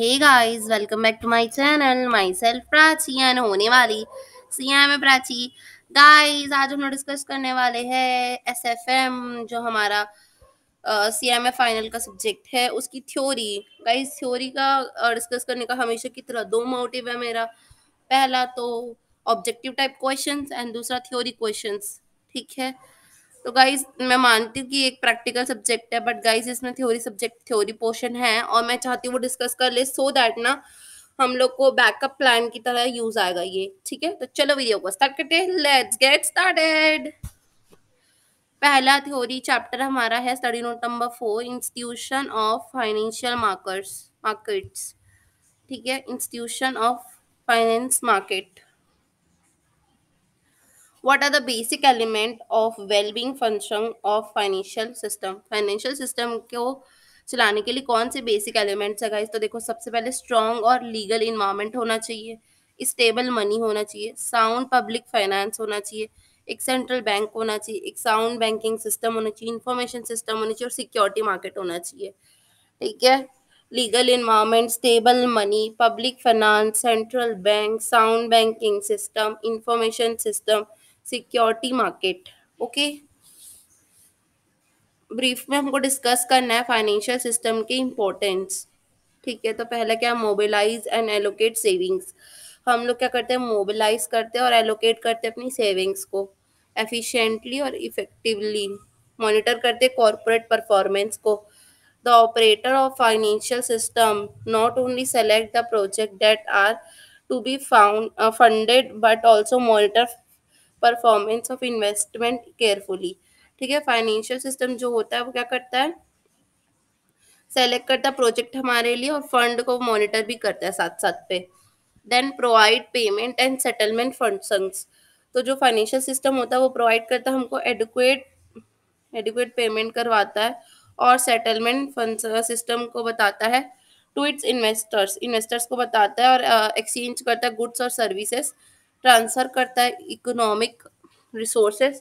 Hey guys welcome back to my channel myself Prachi and होने वाली C M Prachi guys आज हम लोग डिस्कस करने वाले हैं एसएफएम जो हमारा सी एम ए फाइनल का सब्जेक्ट है उसकी थ्योरी गाइस थ्योरी का डिस्कस करने का हमेशा की तरह दो मोटिव है मेरा पहला तो ऑब्जेक्टिव टाइप क्वेश्चन एंड दूसरा थ्योरी क्वेश्चन ठीक है तो गाइज मैं मानती हूँ कि एक प्रैक्टिकल सब्जेक्ट है बट गाइज इसमें थ्योरी सब्जेक्ट थ्योरी पोर्शन है और मैं चाहती हूँ वो डिस्कस कर ले सो दैट ना हम लोग को बैकअप प्लान की तरह यूज आएगा ये ठीक है तो चलो वीडियो को स्टार्ट करते हैं लेट्स गेट स्टार्टेड पहला थ्योरी चैप्टर हमारा है study note number four institution of financial markers markets ठीक है institution of finance market what are the basic element of wellbeing function of financial system financial system को चलाने के लिए कौन से बेसिक एलिमेंट्स है गाइस तो देखो सबसे पहले स्ट्रॉन्ग और लीगल इन्वायरमेंट होना चाहिए स्टेबल मनी होना चाहिए साउंड पब्लिक फाइनेंस होना चाहिए एक सेंट्रल बैंक होना चाहिए एक साउंड बैंकिंग सिस्टम होना चाहिए इंफॉर्मेशन सिस्टम होना चाहिए और सिक्योरिटी मार्केट होना चाहिए ठीक है legal environment stable money public finance central bank sound banking system information system security market okay brief में हमको डिस्कस करना है फाइनेंशियल सिस्टम के इम्पोर्टेंस ठीक है तो पहले क्या मोबिलाइज एंड एलोकेट सेविंग्स हम लोग क्या करते हैं मोबिलाइज करते हैं और एलोकेट करते हैं अपनी सेविंग्स को एफिशिएंटली और इफेक्टिवली मॉनिटर करते हैं कॉरपोरेट परफॉर्मेंस को the operator of financial system not only select the project that are to be found funded but also monitor performance of investment carefully ठीक है फाइनेंशियल सिस्टम जो होता है वो क्या करता है सेलेक्ट करता है प्रोजेक्ट हमारे लिए और फंड को मॉनिटर भी करता है साथ साथ पे then provide payment and settlement fund तो जो फाइनेंशियल सिस्टम होता है वो प्रोवाइड करता है हमको एडुकेट एडुकेट पेमेंट करवाता है और सेटलमेंट फंड सिस्टम को बताता है टू इट्स इन्वेस्टर्स इन्वेस्टर्स को बताता है और एक्सचेंज uh, करता है गुड्स और सर्विसेज ट्रांसफर करता है economic resources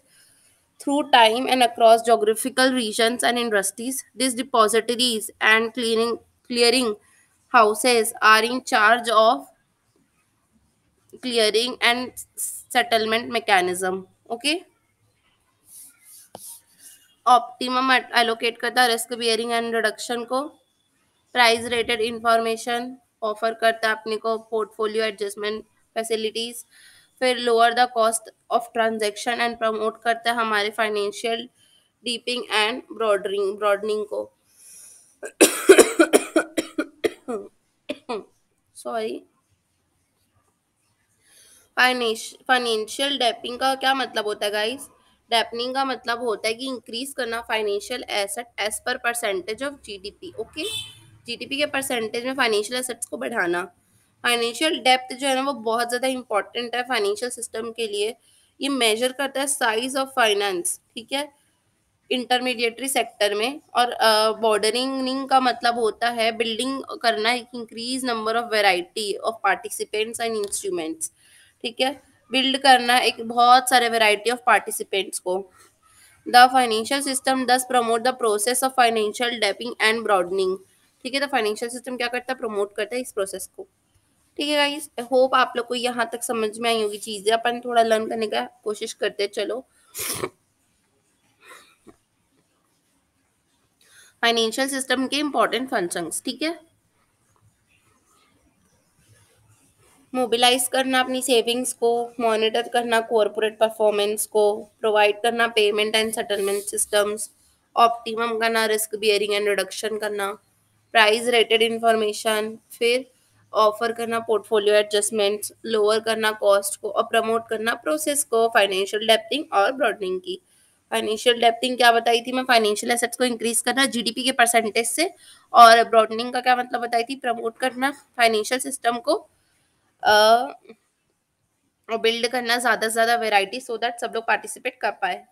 through time and across geographical region and industries this depositories and cleaning clearing houses are in charge of clearing and settlement mechanism okay optimum allocate करता है risk bearing and reduction को price related information offer करता है अपने को portfolio adjustment facilities फिर lower the cost of transaction and promote करता है हमारे financial deepening and broadening broadening को सॉरी फाइनेंशियल डेपिंग का क्या मतलब होता है गाइस डेपनिंग का मतलब होता है कि इंक्रीज करना financial asset as per percentage of GDP okay GDP के परसेंटेज में फाइनेंशियल एसेट्स को बढ़ाना फाइनेंशियल डेप्थ जो है ना वो बहुत ज़्यादा इंपॉर्टेंट है फाइनेंशियल सिस्टम के लिए ये मेजर करता है साइज ऑफ फाइनेंस ठीक है इंटरमीडिएटरी सेक्टर में और बॉर्डरिंग का मतलब होता है बिल्डिंग करना एक increase number of variety of participants and instruments ठीक है बिल्ड करना एक बहुत सारे वेराइटी ऑफ पार्टिसिपेंट्स को the financial system thus promote the process of financial deepening and broadening ठीक है द फाइनेंशियल सिस्टम क्या करता है प्रमोट करता है इस प्रोसेस को ठीक है गाइस होप आप लोग को यहाँ तक समझ में आई होगी चीजें अपन थोड़ा लर्न करने का कोशिश करते हैं चलो फाइनेंशियल सिस्टम के इंपॉर्टेंट फंक्शंस ठीक है मोबिलाइज करना अपनी सेविंग्स को मॉनिटर करना कॉरपोरेट परफॉर्मेंस को प्रोवाइड करना payment and settlement systems optimum करना रिस्क बियरिंग एंड रिडक्शन करना प्राइस रेटेड इंफॉर्मेशन फिर ऑफर करना पोर्टफोलियो एडजस्टमेंट लोअर करना कॉस्ट को और प्रमोट करना प्रोसेस को फाइनेंशियल डेप्थिंग और ब्रॉडनिंग की फाइनेंशियल डेप्थिंग क्या बताई थी मैं फाइनेंशियल एसेट्स को इंक्रीज करना जीडीपी के परसेंटेज से और ब्रॉडनिंग का क्या मतलब बताई थी प्रमोट करना फाइनेंशियल सिस्टम को और बिल्ड करना ज़्यादा से ज़्यादा वेराइटी सो दैट सब लोग पार्टिसिपेट कर पाए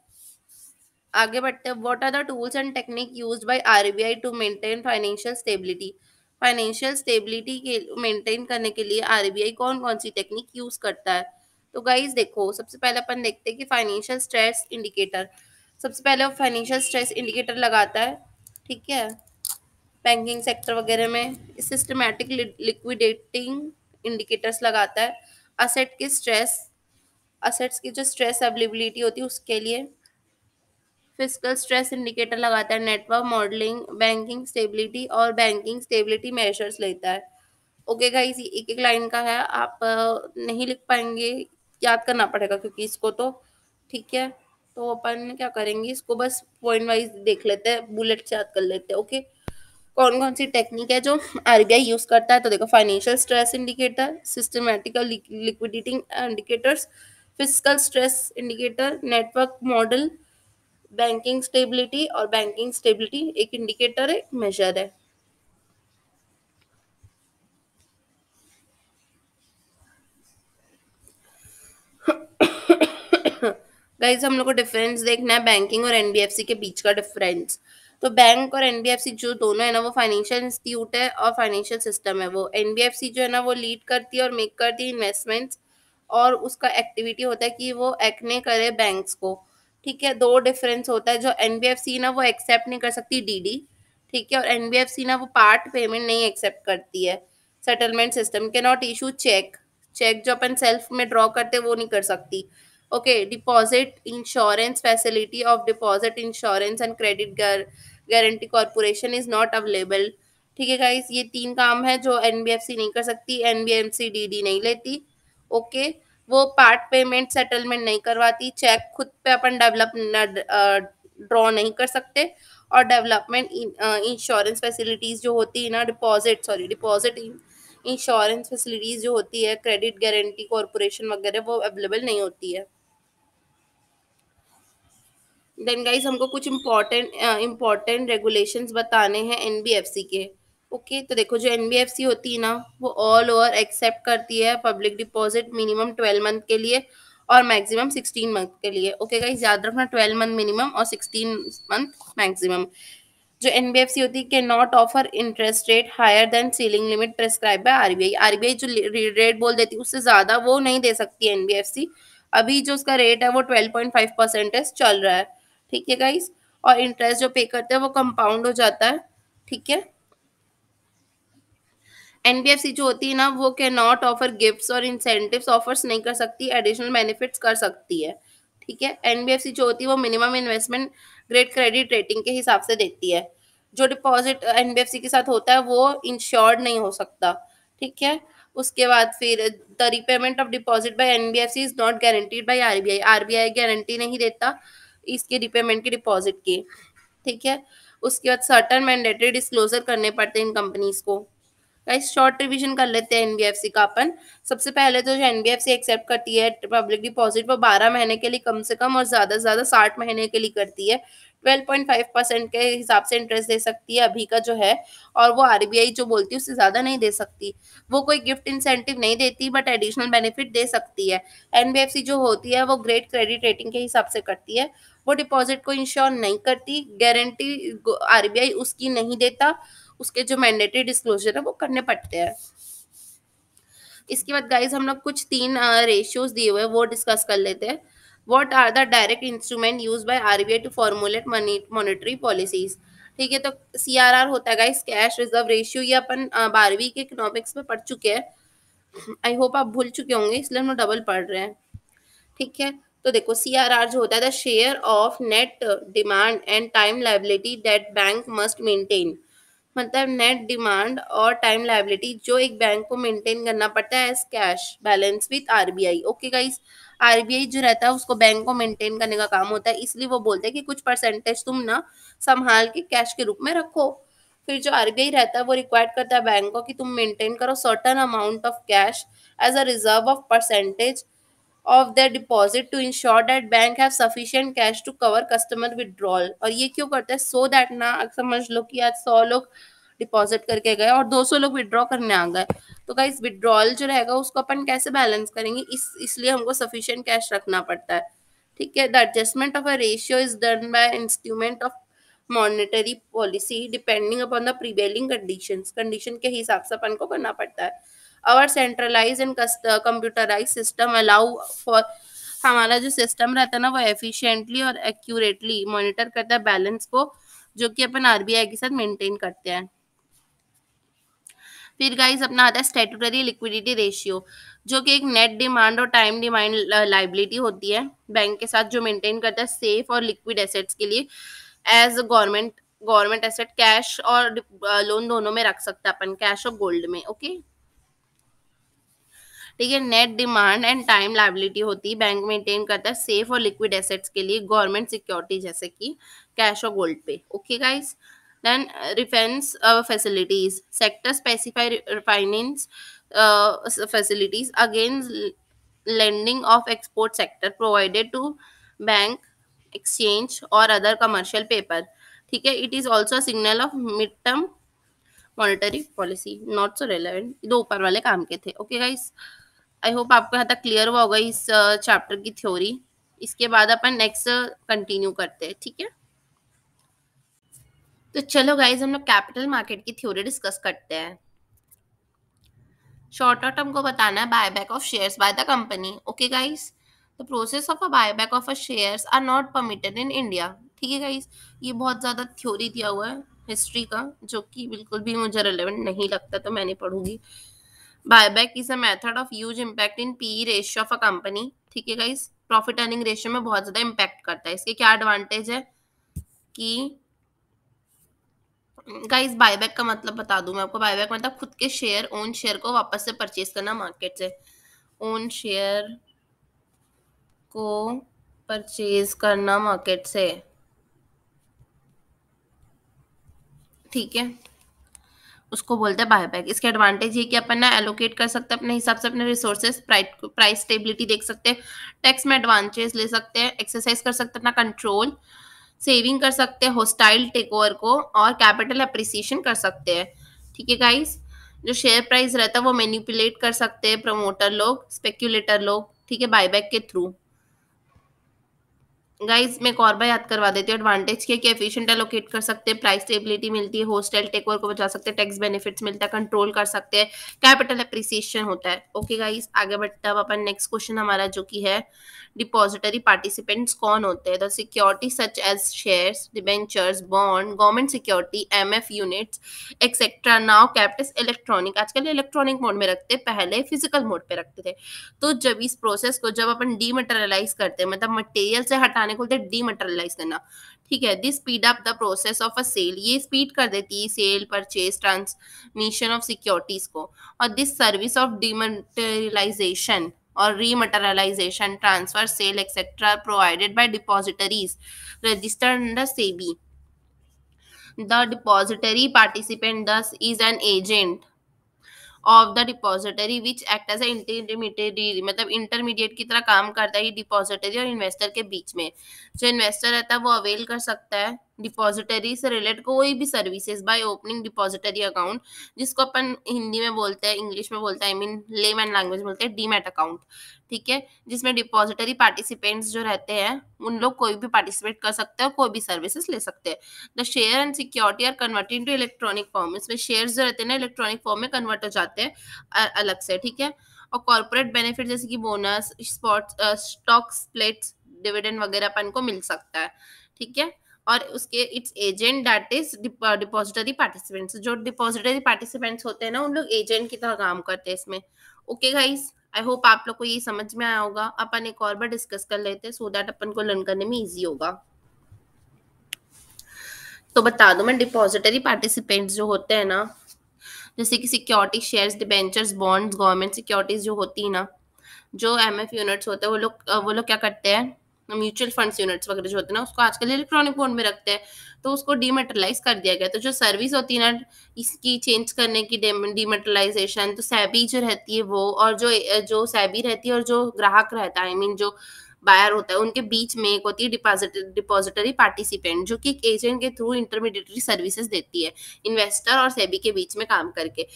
आगे बढ़ते हैं what are the tools and technique used by RBI to maintain financial stability financial stability के मेंटेन करने के लिए आरबीआई कौन कौन सी टेक्निक यूज करता है तो गाइज देखो सबसे पहले अपन देखते हैं कि फाइनेंशियल स्ट्रेस इंडिकेटर सबसे पहले फाइनेंशियल स्ट्रेस इंडिकेटर लगाता है ठीक है बैंकिंग सेक्टर वगैरह में सिस्टमेटिक लिक्विडेटिंग इंडिकेटर्स लगाता है असेट के स्ट्रेस असेट्स की जो स्ट्रेस अवेलेबिलिटी होती है उसके लिए फिजिकल स्ट्रेस इंडिकेटर लगाता है नेटवर्क मॉडलिंग बैंकिंग स्टेबिलिटी और बैंकिंग स्टेबिलिटी मेजर्स लेता है ओके का इसी एक एक लाइन का है आप नहीं लिख पाएंगे याद करना पड़ेगा क्योंकि इसको तो ठीक है तो अपन क्या करेंगे इसको बस पॉइंट वाइज देख लेते हैं बुलेट से याद कर लेते हैं ओके कौन कौन सी टेक्निक है जो आरबीआई यूज करता है तो देखो financial stress indicator systematical liquidity indicators physical stress indicator network model banking stability और बैंकिंग स्टेबिलिटी एक इंडिकेटर है मेजर है गाइज हम लोग को डिफरेंस देखना है बैंकिंग और एनबीएफसी के बीच का डिफरेंस तो बैंक और एनबीएफसी जो दोनों है ना वो फाइनेंशियल इंस्टीट्यूट है और फाइनेंशियल सिस्टम है वो एनबीएफसी जो है ना वो लीड करती है और मेक करती है इन्वेस्टमेंट्स और उसका एक्टिविटी होता है कि वो एक्ने करे बैंक्स को ठीक है दो डिफरेंस होता है जो एनबीएफसी ना वो एक्सेप्ट नहीं कर सकती डीडी ठीक है और एनबीएफसी ना वो पार्ट पेमेंट नहीं एक्सेप्ट करती है सेटलमेंट सिस्टम के नॉट इशू चेक चेक जो अपन सेल्फ में ड्रॉ करते वो नहीं कर सकती okay deposit insurance facility of deposit insurance and credit guarantee corporation is not available ठीक है गाइस ये तीन काम है जो एनबीएफसी नहीं कर सकती एनबीएफसी डीडी नहीं लेती ओके okay? वो पार्ट पेमेंट सेटलमेंट नहीं करवाती चेक खुद पे अपन डेवलप ड्रॉ नहीं कर सकते और डेवलपमेंट इंश्योरेंस फैसिलिटीज जो होती है ना deposit sorry deposit insurance facilities जो होती है क्रेडिट गारंटी कॉरपोरेशन वगैरह वो अवेलेबल नहीं होती है देन गाइज हमको कुछ इम्पोर्टेंट इम्पोर्टेंट रेगुलेशंस बताने हैं एनबीएफसी के ओके okay, तो देखो जो एनबीएफसी होती है ना वो ऑल ओवर एक्सेप्ट करती है public deposit minimum twelve month के लिए और मैक्सिमम सिक्सटीन मंथ के लिए ओके गाइस याद रखना ट्वेल्व मंथ मिनिमम और सिक्सटीन मंथ मैक्सिमम जो एनबीएफसी होती है can not offer interest rate higher than ceiling limit prescribe by RBI RBI जो रेट बोल देती है उससे ज्यादा वो नहीं दे सकती एनबीएफसी अभी जो उसका रेट है वो ट्वेल्व पॉइंट फाइव परसेंटेज चल रहा है ठीक है गाइस और इंटरेस्ट जो पे करते हैं वो कंपाउंड हो जाता है ठीक है एनबीएफसी जो होती है ना वो कैन नॉट ऑफर गिफ्ट्स और इंसेंटिव ऑफर्स नहीं कर सकती एडिशनल बेनिफिट्स कर सकती है ठीक है एनबीएफसी जो होती है वो minimum investment grade credit rating के हिसाब से देती है जो डिपॉजिट एनबीएफसी के साथ होता है वो इंश्योर्ड नहीं हो सकता ठीक है उसके बाद फिर the repayment of deposit by NBFC is not guaranteed by RBI RBI guarantee नहीं देता इसके रिपेमेंट के डिपॉजिट की ठीक है उसके बाद सर्टन मैंडेटरी डिस्क्लोजर करने पड़ते हैं इन कंपनीज को गाइस शॉर्ट रिविजन कर लेते हैं एनबीएफसी का अपन सबसे पहले तो जो एनबीएफसी एक्सेप्ट करती है पब्लिक डिपॉजिट वो बारह महीने के लिए कम से कम और ज़्यादा से ज़्यादा साठ महीने के लिए करती है 12.5 परसेंट के हिसाब से इंटरेस्ट दे सकती है अभी का जो है और वो आरबीआई जो बोलती है उससे ज़्यादा नहीं दे सकती वो कोई गिफ्ट इंसेंटिव नहीं देती बट एडिशनल बेनिफिट दे सकती है एनबीएफसी जो होती है वो ग्रेट क्रेडिट रेटिंग के हिसाब से करती है वो डिपॉजिट को इंश्योर नहीं करती गारंटी आरबीआई उसकी नहीं देता उसके जो मैंडेटरी डिस्क्लोजर है वो करने पड़ते हैं इसके बाद गाइज हम लोग कुछ तीन रेशियोज दिए हुए हैं वो डिस्कस कर लेते हैं what are the direct instrument use by R B I to formulate money monetary policies ठीक है तो सी आर आर होता है गाइस कैश रिजर्व रेशियो ये अपन बारहवीं के इकोनॉमिक्स में पढ़ चुके हैं आई होप आप भूल चुके होंगे इसलिए हम लोग डबल पढ़ रहे हैं ठीक है तो देखो सी आर आर जो होता है the share of net demand and time liability that bank must maintain मतलब नेट डिमांड और टाइम लाइबिलिटी जो एक बैंक को मेंटेन करना पड़ता है as cash balance with RBI okay guys RBI जो रहता है उसको बैंक को मेंटेन करने का काम होता है इसलिए वो बोलते हैं कि कुछ परसेंटेज तुम ना संभाल के कैश के रूप में रखो फिर जो आरबीआई रहता है वो रिक्वायर्ड करता है बैंक को कि तुम मेंटेन करो certain amount of cash as a reserve of percentage of the deposit to ensure that bank have sufficient cash to cover customer withdrawal और ये क्यों करता है सो दैट ना समझ लो कि आज सौ लोग डिपॉजिट करके गए और 200 लोग विदड्रॉ करने आ गए तो क्या इस विड्रॉल जो रहेगा उसको अपन कैसे बैलेंस करेंगे इस इसलिए हमको सफिशियंट कैश रखना पड़ता है ठीक है the adjustment of a ratio is done by instrument of monetary policy depending upon the prevailing conditions condition के हिसाब से अपन को करना पड़ता है our centralise and computerise system allow for हमारा जो सिस्टम रहता है ना वो एफिशिएंटली और एक्यूरेटली मॉनिटर करता है बैलेंस को जो कि अपन आरबीआई के साथ मेंटेन करते हैं फिर गाइस अपना आता है स्टेटूटरी लिक्विडिटी रेशियो जो कि एक नेट डिमांड और टाइम डिमांड लाइबिलिटी होती है बैंक के साथ जो मेंटेन करता है सेफ और लिक्विड एसेट्स के लिए as government government asset cash और लोन uh, दोनों में रख सकता है अपन कैश और गोल्ड में ओके okay? ठीक है net demand and time liability होती है बैंक मेंटेन करता है सेफ और लिक्विड एसेट्स के लिए गवर्नमेंट सिक्योरिटी जैसे कि कैश और गोल्ड पे okay guys then refinance facilities sector specified finance facilities against lending of export sector provided to bank exchange और अदर कमर्शियल पेपर ठीक है it is also signal of mid term monetary policy not so relevant दो ऊपर वाले काम के थे okay okay, guys I hope आपको यहाँ तक क्लियर हुआ होगा इस चैप्टर की थ्योरी इसके बाद अपन नेक्स्ट कंटिन्यू करते हैं ठीक है तो चलो गाइज हम लोग कैपिटल मार्केट की थ्योरी डिस्कस करते हैं शॉर्ट आउट हमको बताना है buy back of shares by the company okay guys the process of a buy back of a shares are not permitted in India ठीक है गाइज ये बहुत ज़्यादा थ्योरी दिया हुआ है हिस्ट्री का जो कि बिल्कुल भी मुझे रिलेवेंट नहीं लगता तो मैं नहीं पढ़ूंगी buyback is a method of huge impact in P ratio of a company ठीक है गाइस प्रॉफिट अर्निंग रेशियो में बहुत ज्यादा इम्पैक्ट करता है इसके क्या एडवांटेज है कि गाइस बायबैक का मतलब बता दूं मैं आपको बायबैक मतलब खुद के शेयर ओन शेयर को वापस से परचेज करना मार्केट से ओन शेयर को परचेज करना मार्केट से ठीक है उसको बोलते हैं बायबैक इसके एडवांटेज ये कि अपन ना एलोकेट कर सकते हैं अपने हिसाब से अपने रिसोर्सेज प्राइस स्टेबिलिटी देख सकते हैं टैक्स में एडवांटेज ले सकते हैं एक्सरसाइज कर सकते हैं अपना कंट्रोल सेविंग कर सकते हैं होस्टाइल टेक ओवर को और कैपिटल अप्रिसिएशन कर सकते हैं ठीक है गाइस जो शेयर प्राइस रहता है वो मैनिपुलेट कर सकते हैं प्रमोटर लोग स्पेक्यूलेटर लोग ठीक है बायबैक के थ्रू गाइज मैं एक और बार याद करवा देती हूँ एडवांटेज के कि एफिशिएंट एलोकेट कर सकते हैं प्राइस स्टेबिलिटी मिलती है होस्टल टेक ओवर को बचा सकते हैं टैक्स बेनिफिट्स मिलता है कंट्रोल कर सकते हैं कैपिटल अप्रिसिएशन होता है ओके गाइज आगे बढ़ते अब अपन नेक्स्ट क्वेश्चन हमारा जो कि है डिपॉजिटरी पार्टिसिपेंट्स कौन होते हैं the security such as share debentures bond government security M F unit etcetera now capital electronic आजकल इलेक्ट्रॉनिक मोड में रखते पहले फिजिकल मोड पे रखते थे तो जब इस प्रोसेस को जब अपन डीमटेरियलाइज करते हैं मतलब मटेरियल से हटाने खाने को बोलते हैं डीमटेरियलाइज करना ठीक है this speed up the process of a sale ये स्पीड कर देती है sale purchase transmission of securities को और दिस सर्विस ऑफ डीमटेरियलाइजेशन और rematerialization transfer sale etcetera provided by depositories registered under SEBI the depository participant thus is an agent of the depository which act as intermediary मतलब intermediate की तरह काम करता है ये डिपॉजिटरी और इन्वेस्टर के बीच में जो इन्वेस्टर रहता है वो अवेल कर सकता है डिपॉजिटरी से रिलेट कोई भी services by opening depository account जिसको अपन हिंदी में बोलते हैं इंग्लिश में बोलते हैं आई मीन लेमैन लैंग्वेज बोलते हैं डीमेट अकाउंट ठीक है जिसमें डिपॉजिटरी पार्टिसिपेंट्स जो रहते हैं उन लोग कोई भी पार्टिसिपेट कर सकते हैं और कोई भी सर्विसेज ले सकते हैं the share and security are converted to electronic form इसमें शेयर जो रहते हैं ना इलेक्ट्रॉनिक फॉर्म में कन्वर्ट हो जाते हैं अलग से ठीक है और कॉर्पोरेट बेनिफिट जैसे कि bonus spot stock splits dividend वगैरह अपन को मिल सकता है ठीक है और उसके its agent that is depository participants जो डिपॉजिटरी पार्टिसिपेंट्स होते हैं ना उन लोग एजेंट की तरह काम करते हैं इसमें ओके गाइस आई होप आप लोग को ये समझ में आया होगा अपन एक और बार डिस्कस कर लेते हैं सो दैट अपन को लर्न करने में इजी होगा तो बता दो मैं डिपॉजिटरी पार्टिसिपेंट्स जो होते हैं ना जैसे कि security shares debentures bonds government securities जो होती है ना जो एम एफ यूनिट्स होते हैं वो लोग वो लोग क्या करते हैं म्यूचुअल फंड्स यूनिट्स वगैरह जो होते हैं ना उसको आजकल इलेक्ट्रॉनिक फोन में रखते हैं तो उसको डीमेटरलाइज कर दिया गया तो जो सर्विस होती है ना इसकी चेंज करने की डीमेटरलाइजेशन तो सैबी जो रहती है वो और जो जो सैबी रहती है और जो ग्राहक रहता है आई मीन जो बायर होता है उनके बीच में एक होती है डिपॉजिट डिपॉजिटरी पार्टिसिपेंट जो कि एक एजेंट के थ्रू इंटरमीडिएटरी सर्विसेज देती है इन्वेस्टर और सेबी के बीच में काम करके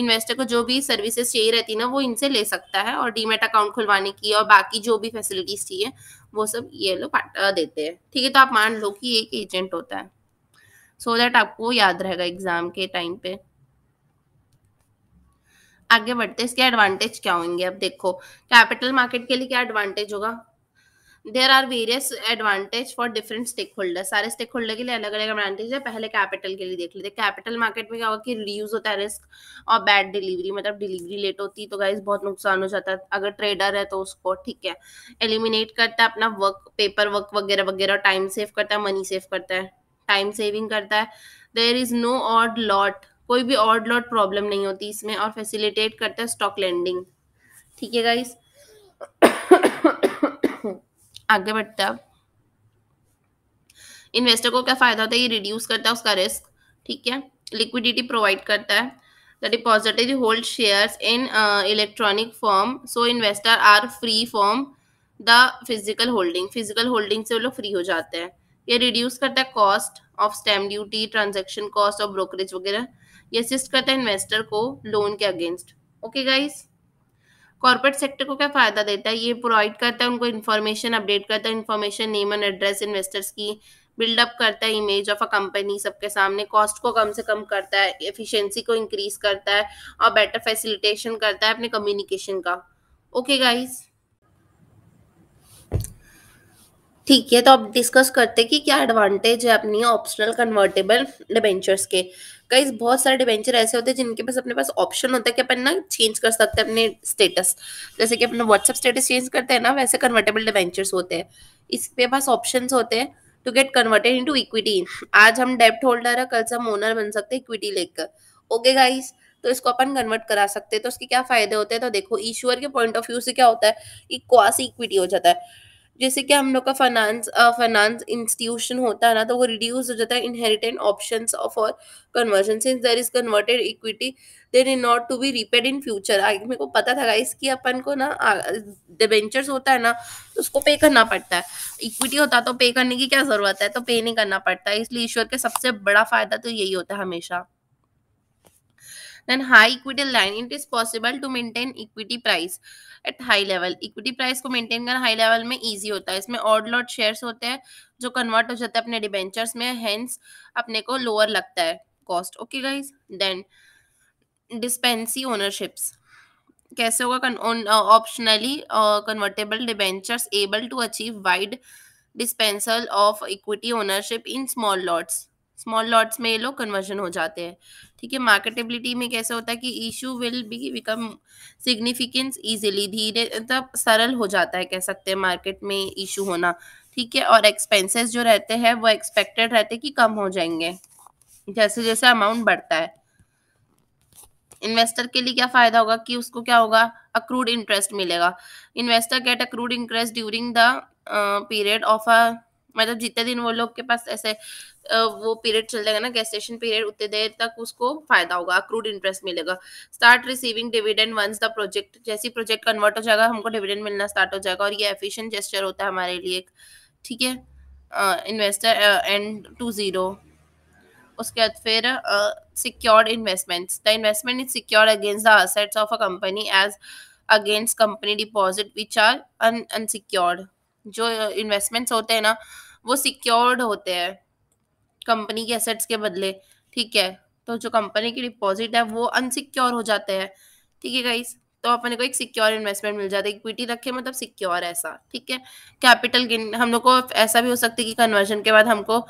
इन्वेस्टर को जो भी सर्विसेज चाहिए रहती है ना वो इनसे ले सकता है और डीमेट अकाउंट खुलवाने की और बाकी जो भी फैसिलिटीज चाहिए वो सब ये लोग देते हैं ठीक है तो आप मान लो कि एक एजेंट होता है सो so दैट आपको याद रहेगा एग्जाम के टाइम पे आगे बढ़ते इसके एडवांटेज क्या होंगे अब देखो कैपिटल मार्केट के लिए क्या एडवांटेज होगा there are various advantage for different stakeholder सारे स्टेक होल्डर के लिए अलग अलग एडवांटेज है पहले कैपिटल के लिए देख लेते हैं कैपिटल मार्केट में क्या होगा कि रिड्यूज़ होता है रिस्क और बैड डिलीवरी मतलब डिलीवरी लेट होती है तो गाइज बहुत नुकसान हो जाता है अगर ट्रेडर है तो उसको ठीक है एलिमिनेट करता है अपना वर्क पेपर वर्क वगैरह वगैरह टाइम सेव करता है मनी सेव करता है टाइम सेविंग करता है there is no odd lot कोई भी ऑड लॉट प्रॉब्लम नहीं होती इसमें और फैसिलिटेट करता है स्टॉक लैंडिंग ठीक है गाइज़ आगे बढ़ता है इन्वेस्टर को क्या फायदा होता है ये रिड्यूस करता है उसका रिस्क ठीक है लिक्विडिटी प्रोवाइड करता है the depositories hold shares in electronic form so investor are free form the physical holding physical holding से वो लोग फ्री हो जाते हैं ये रिड्यूस करता है cost of stamp duty transaction cost of brokerage वगैरह ये असिस्ट करता है इन्वेस्टर को लोन के against okay guys corporate sector को क्या फायदा देता है ये प्रोवाइड करता है उनको इन्फॉर्मेशन अपडेट करता है information name and address investors की बिल्डअप करता है इमेज ऑफ अ कंपनी सबके सामने कॉस्ट को कम से कम करता है एफिशिएंसी को इंक्रीज करता है और बेटर फैसिलिटेशन करता है अपने कम्युनिकेशन का ओके okay गाइज़ ठीक है तो अब डिस्कस करते हैं कि क्या एडवांटेज है अपनी ऑप्शनल कन्वर्टेबल डिबेंचर्स के कई बहुत सारे डिबेंचर ऐसे होते हैं जिनके पास अपने पास ऑप्शन होता है कि अपन ना चेंज कर सकते हैं अपने स्टेटस जैसे कि अपने व्हाट्सअप स्टेटस चेंज करते हैं ना वैसे कन्वर्टेबल डिबेंचर्स होते हैं इसके पास ऑप्शन होते हैं to get converted into equity आज हम डेप्ट होल्डर है कल से हम ओनर बन सकते हैं इक्विटी लेकर ओके गाइज तो इसको अपन कन्वर्ट करा सकते हैं तो उसके क्या फायदे होते हैं तो देखो इश्यूअर के पॉइंट ऑफ व्यू से क्या होता है कि क्वास इक्विटी हो जाता है जैसे कि हम लोग का फाइनेंस फाइनेंस इंस्टीट्यूशन होता है ना तो वो रिड्यूस हो जाता है इनहेरिटेंट ऑप्शन ऑफ और conversion since there is converted equity there is not to be repaid in future आगे मेरे को पता था इसकी अपन को ना डिबेंचर्स होता है ना तो उसको पे करना पड़ता है इक्विटी होता तो पे करने की क्या जरूरत है तो पे नहीं करना पड़ता है इसलिए ईश्वर के सबसे बड़ा फायदा तो यही होता है हमेशा then high equity line it is possible to maintain equity price at high level equity price ko maintain करना high level mein easy hota hai isme odd lot shares hote hain jo convert ho जाते हैं apne debentures mein hence apne ko lower lagta hai cost okay guys then dispensary ownerships कैसे होगा optionally convertible debentures able to achieve wide dispersal of equity ownership in small lots small lots में ये लोग conversion हो जाते हैं ठीक है मार्केटेबिलिटी में कैसा होता है कि issue will be become significance easily धीरे मतलब सरल हो जाता है कह सकते हैं मार्केट में इशू होना ठीक है और एक्सपेंसेस जो रहते हैं वो एक्सपेक्टेड रहते हैं कि कम हो जाएंगे जैसे जैसे अमाउंट बढ़ता है इन्वेस्टर के लिए क्या फायदा होगा कि उसको क्या होगा अक्रूड इंटरेस्ट मिलेगा investor get accrued interest during the period of a मतलब जितने दिन वो लोग के पास ऐसे वो पीरियड चल जाएगा ना गैसेशन पीरियड उतने देर तक उसको फायदा होगा अक्रूड इंटरेस्ट मिलेगा start receiving dividend once the project जैसी प्रोजेक्ट कन्वर्ट हो जाएगा हमको डिविडेंड मिलना स्टार्ट हो जाएगा और ये एफिशिएंट जेस्चर होता है हमारे लिए ठीक है इन्वेस्टर एंड टू जीरो उसके बाद फिर secured investment the investment is secured against the assets of a company as against company deposit which are unsecured जो इन्वेस्टमेंट्स होते हैं ना वो सिक्योर्ड होते हैं कंपनी के एसेट्स के बदले ठीक है तो जो कंपनी की डिपॉजिट है वो अनसिक्योर हो जाते हैं ठीक है गाइस तो अपने को एक सिक्योर इन्वेस्टमेंट मिल जाता है इक्विटी रखे मतलब सिक्योर ऐसा ठीक है कैपिटल गेन हम लोग को ऐसा भी हो सकता है कि कन्वर्जन के बाद हमको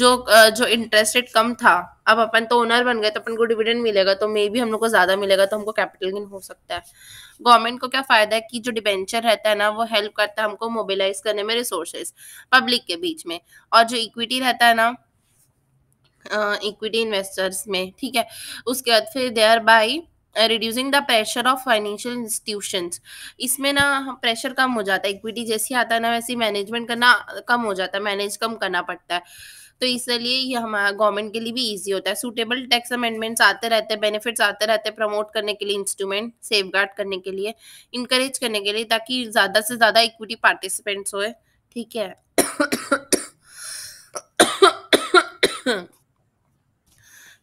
जो जो इंटरेस्ट रेट कम था अब अपन तो ओनर बन गए तो अपन को डिविडेंड मिलेगा तो मे भी हम लोग को ज्यादा मिलेगा तो हमको कैपिटल गेन हो सकता है गवर्नमेंट को क्या फायदा है कि जो डिबेंचर रहता है ना वो हेल्प करता है हमको मोबिलाइज करने में रिसोर्सेज पब्लिक के बीच में और जो इक्विटी रहता है ना इक्विटी इन्वेस्टर्स में ठीक है उसके बाद फिर thereby reducing the pressure of financial institution इसमें ना प्रेशर कम हो जाता है इक्विटी जैसी आता है ना वैसे मैनेजमेंट करना कम हो जाता है मैनेज कम करना पड़ता है तो इसलिए ये हमारा गवर्नमेंट के लिए भी इजी होता है सुटेबल टैक्स अमेंडमेंट्स आते रहते हैं बेनिफिट्स आते रहते हैं प्रमोट करने के लिए इंस्ट्रूमेंट सेफ करने के लिए इंकरेज करने के लिए ताकि ज़्यादा से ज़्यादा इक्विटी पार्टिसिपेंट्स होए ठीक है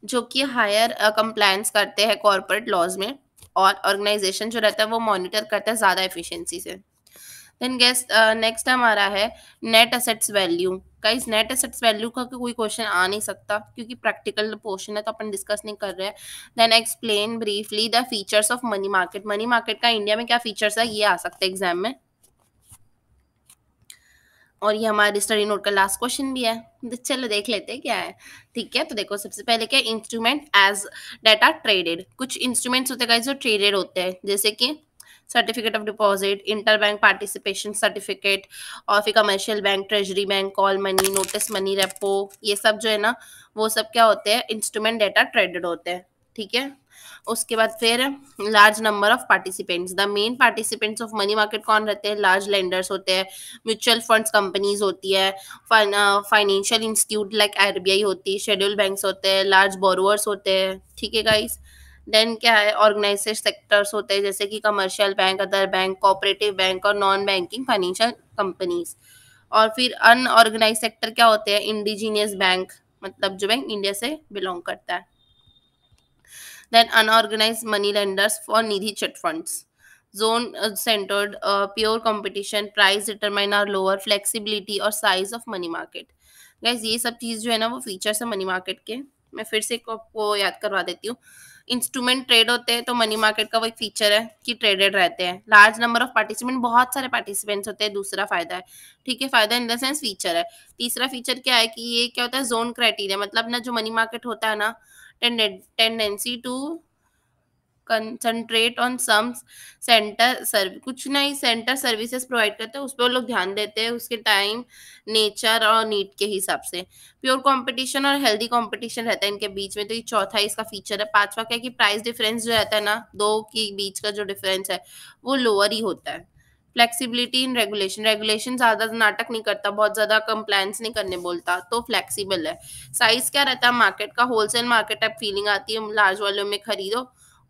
जो कि हायर कंप्लायंस uh, करते हैं कॉरपोरेट लॉज में और ऑर्गेनाइजेशन जो रहता है वो मॉनिटर करता है ज़्यादा एफिशिएंसी से देन गेस्ट नेक्स्ट हमारा है नेट असेट्स वैल्यू का इस नेट असेट्स वैल्यू का कोई क्वेश्चन आ नहीं सकता क्योंकि प्रैक्टिकल पोर्शन है तो अपन डिस्कस नहीं कर रहे हैं then explain briefly the features of money market money market का इंडिया में क्या फीचर्स है ये आ सकते हैं एग्जाम में और ये हमारे स्टडी नोट का लास्ट क्वेश्चन भी है तो चलो देख लेते हैं क्या है ठीक है तो देखो सबसे पहले क्या इंस्ट्रूमेंट एज डाटा ट्रेडेड कुछ इंस्ट्रूमेंट्स होते हैं जो ट्रेडेड होते हैं जैसे कि certificate of deposit interbank participation certificate और फिर commercial bank treasury bank call money notice money repo ये सब जो है ना वो सब क्या होते हैं इंस्ट्रूमेंट डेटा ट्रेडेड होते हैं ठीक है उसके बाद फिर large number of participants the main participants of money market कौन रहते हैं लार्ज लेंडर्स होते हैं म्यूचुअल फंड्स कंपनीज होती है फाइनेंशियल इंस्टीट्यूट लाइक आरबीआई होती है शेड्यूल बैंक्स होते हैं लार्ज बोरोअर्स होते हैं ठीक है गाइस देन क्या है ऑर्गेनाइजेड सेक्टर्स होते हैं जैसे कि commercial bank other bank cooperative bank और नॉन बैंकिंग फाइनेंशियल कंपनीज और फिर अनऑर्गेनाइज सेक्टर क्या होते हैं इंडिजीनियस बैंक मतलब जो बैंक इंडिया से बिलोंग करता है than unorganized money lenders for Nidhi Chit funds. Zone uh, centered, uh, pure competition, price determine और lower flexibility और size of money market. Guys ये सब चीज़ जो है ना वो फीचर्स है मनी मार्केट के मैं फिर से आपको याद करवा देती हूँ इंस्ट्रूमेंट ट्रेड होते हैं तो मनी मार्केट का वो एक फीचर है कि ट्रेडेड रहते हैं लार्ज नंबर ऑफ पार्टिसिपेंट बहुत सारे पार्टिसिपेंट्स होते हैं दूसरा फायदा है ठीक है फायदा इन द सेंस फीचर है तीसरा फीचर क्या है कि ये क्या होता है जोन क्राइटेरिया मतलब ना जो मनी मार्केट होता है ना tendency to concentrate on some centre service कुछ नहीं सेंटर सर्विसेज प्रोवाइड करते हैं उस पर वो लोग ध्यान देते हैं उसके टाइम नेचर और नीड के हिसाब से प्योर कंपटीशन और हेल्दी कंपटीशन रहता है इनके बीच में तो ये चौथा इसका फीचर है पांचवा क्या है कि प्राइस डिफरेंस जो रहता है ना दो के बीच का जो डिफरेंस है वो लोअर ही होता है फ्लेक्सिबिलिटी इन रेगुलेशन रेगुलेशन ज्यादा नाटक नहीं करता बहुत ज्यादा कंप्लायंस नहीं करने बोलता तो फ्लेक्सिबल है साइज क्या रहता है मार्केट का होलसेल मार्केट टाइप फीलिंग आती है लार्ज वॉल्यूम में खरीदो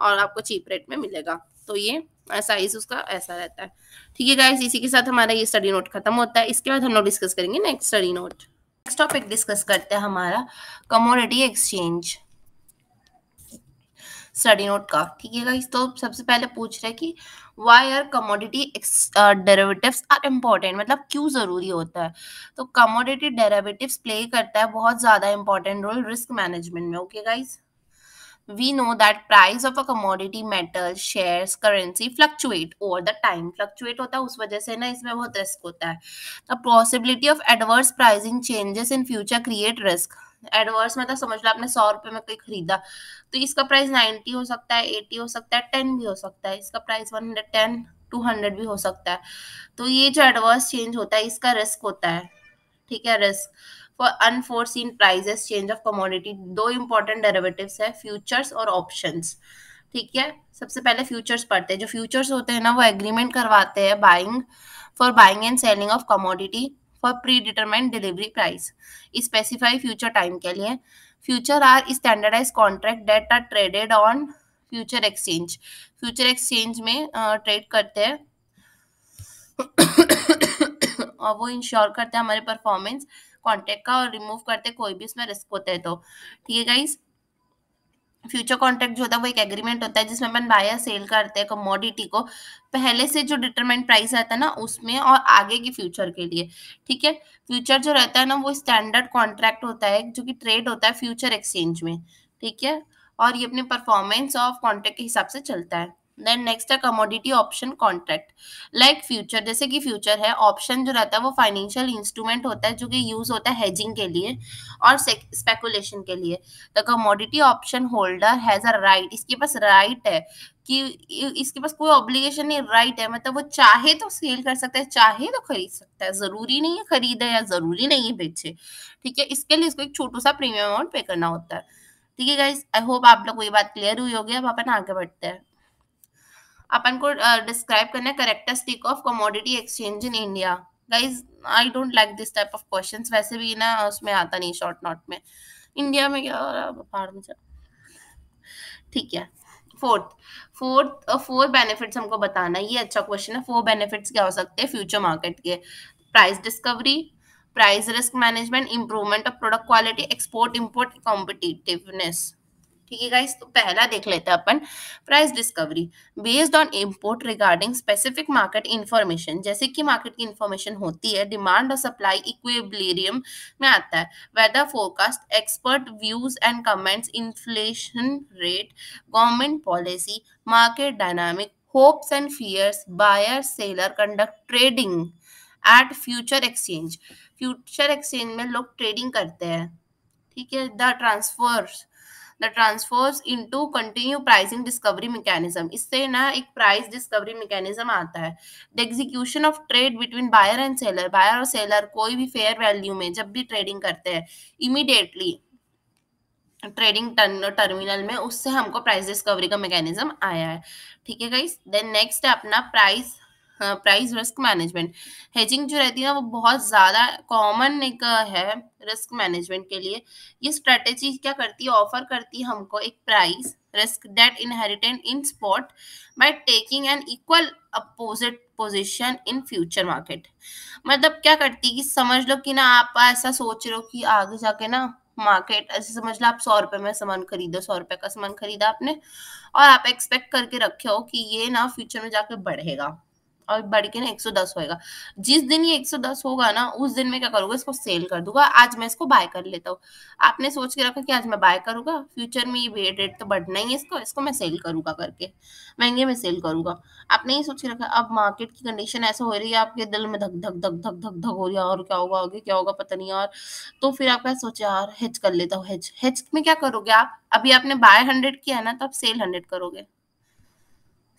और आपको चीप रेट में मिलेगा तो ये साइज उसका ऐसा रहता है ठीक है गाइस इसी के साथ हमारा ये स्टडी नोट खत्म होता है इसके बाद हम लोग डिस्कस करेंगे next study note next topic discuss करते हैं हमारा कमोडिटी एक्सचेंज स्टडी नोट का ठीक है तो सबसे पहले पूछ रहे कि why are commodity derivative are important मतलब क्यों जरूरी होता है तो कमोडिटी डेरेवेटिव प्ले करता है बहुत ज्यादा इंपॉर्टेंट रोल रिस्क मैनेजमेंट में okay guys we know that price of a commodity metal share currency fluctuate over the time fluctuate होता है उस वजह से ना इसमें बहुत रिस्क होता है the possibility of adverse pricing changes in future create risk adverse में था समझ लो आपने सौ रुपए में कोई खरीदा तो इसका प्राइस नाइनटी हो सकता है एटी हो सकता है टेन भी हो सकता है इसका price one hundred ten to hundred भी हो सकता है तो ये जो एडवर्स चेंज होता है इसका रिस्क होता है ठीक है risk for unforeseen prices change of commodity दो इंपॉर्टेंट डेरिवेटिव्स है फ्यूचर्स और ऑप्शन ठीक है सबसे पहले फ्यूचर्स पढ़ते हैं जो फ्यूचर्स होते हैं ना वो एग्रीमेंट करवाते हैं buying for buying and selling of commodity for predetermined delivery price specify future time के लिए future are standardize contract that are traded on future exchange future exchange में ट्रेड uh, करते हैं और वो इंश्योर करते हैं हमारे परफॉर्मेंस कॉन्ट्रैक्ट का और रिमूव करते कोई भी इसमें रिस्क होता है तो ठीक है गाइज फ्यूचर कॉन्ट्रैक्ट जो होता है वो एक एग्रीमेंट होता है जिसमें अपन बायर सेल करते हैं कमोडिटी को पहले से जो डिटरमेंट प्राइस रहता है ना उसमें और आगे की फ्यूचर के लिए ठीक है फ्यूचर जो रहता है ना वो स्टैंडर्ड कॉन्ट्रैक्ट होता है जो कि ट्रेड होता है फ्यूचर एक्सचेंज में ठीक है और ये अपने परफॉर्मेंस ऑफ कॉन्ट्रैक्ट के हिसाब से चलता है देन नेक्स्ट है commodity option contract like future जैसे कि फ्यूचर है ऑप्शन जो रहता है वो फाइनेंशियल इंस्ट्रूमेंट होता है जो कि यूज होता है हेजिंग के लिए और स्पेकुलेशन के लिए the commodity option holder has a right इसके पास राइट right है कि इसके पास कोई ऑब्लिगेशन नहीं राइट right है मतलब वो चाहे तो सेल कर सकता है चाहे तो खरीद सकता है जरूरी नहीं है खरीदे या जरूरी नहीं है बेचे ठीक है इसके लिए इसको एक छोटू सा प्रीमियम अमाउंट पे करना होता है ठीक है गाइज आई होप आप लोग को ये बात क्लियर हुई होगी अब अपन आगे बढ़ते हैं अपन को डिस्क्राइब uh, करना है characteristic of commodity exchange in India guys I don't like this type of question वैसे भी ना उसमें आता नहीं शॉर्ट नोट में इंडिया में क्या हो रहा है बाहर में ठीक है फोर्थ फोर्थ फोर बेनिफिट्स हमको बताना ये अच्छा क्वेश्चन है फोर बेनिफिट्स क्या हो सकते हैं फ्यूचर मार्केट के price discovery price risk management improvement of product quality export import competitiveness ठीक है गाइस तो पहला देख लेते हैं अपन price discovery based on import regarding specific market information जैसे कि मार्केट की इंफॉर्मेशन होती है डिमांड और सप्लाई इक्वेबलेरियम में आता है weather forecast expert views and comments inflation rate government policy market dynamic hopes and fears buyer seller conduct trading at future exchange future exchange में लोग ट्रेडिंग करते हैं ठीक है the transfers the transforms into continue pricing discovery mechanism इससे ना एक price discovery mechanism आता है the execution of trade between buyer and seller buyer और सेलर कोई भी फेयर वैल्यू में जब भी ट्रेडिंग करते हैं इमिडिएटली ट्रेडिंग टर्मिनल में उससे हमको प्राइस डिस्कवरी का मैकेनिज्म आया है ठीक है गाइस देन नेक्स्ट है अपना price price risk management hedging जो रहती है ना वो बहुत ज़्यादा कॉमन एक है रिस्क मैनेजमेंट के लिए ये स्ट्रेटेजी क्या करती है ऑफर करती है हमको एक price risk that inherited in spot by taking an equal opposite position in future market मतलब क्या करती है कि समझ लो कि ना आप ऐसा सोच रहे हो कि आगे जाके ना मार्केट ऐसे समझ लो आप सौ रुपए में सामान खरीदो सौ रुपए का सामान खरीदा आपने और आप एक्सपेक्ट करके रखे हो कि ये ना फ्यूचर में जाके बढ़ेगा और बढ़ के ना एक होएगा जिस दिन ये 110 होगा ना उस दिन मैं क्या करूंगा इसको सेल कर दूंगा आज मैं इसको बाय कर लेता हूँ आपने सोच के रखा कि आज मैं बाय करूंगा फ्यूचर में ये रेट तो बढ़ना ही है इसको इसको मैं सेल करूंगा करके महंगे में सेल करूंगा आपने ये सोच के रखा अब मार्केट की कंडीशन ऐसा हो रही है आपके दिल में धक धक धक धक धक धक हो रही है और क्या होगा आगे क्या होगा पता नहीं यार तो फिर आप क्या सोचे यार हेज कर लेता हूँ हेज हेज में क्या करोगे आप अभी आपने बाय हंड्रेड किया है ना तो आप सेल हंड्रेड करोगे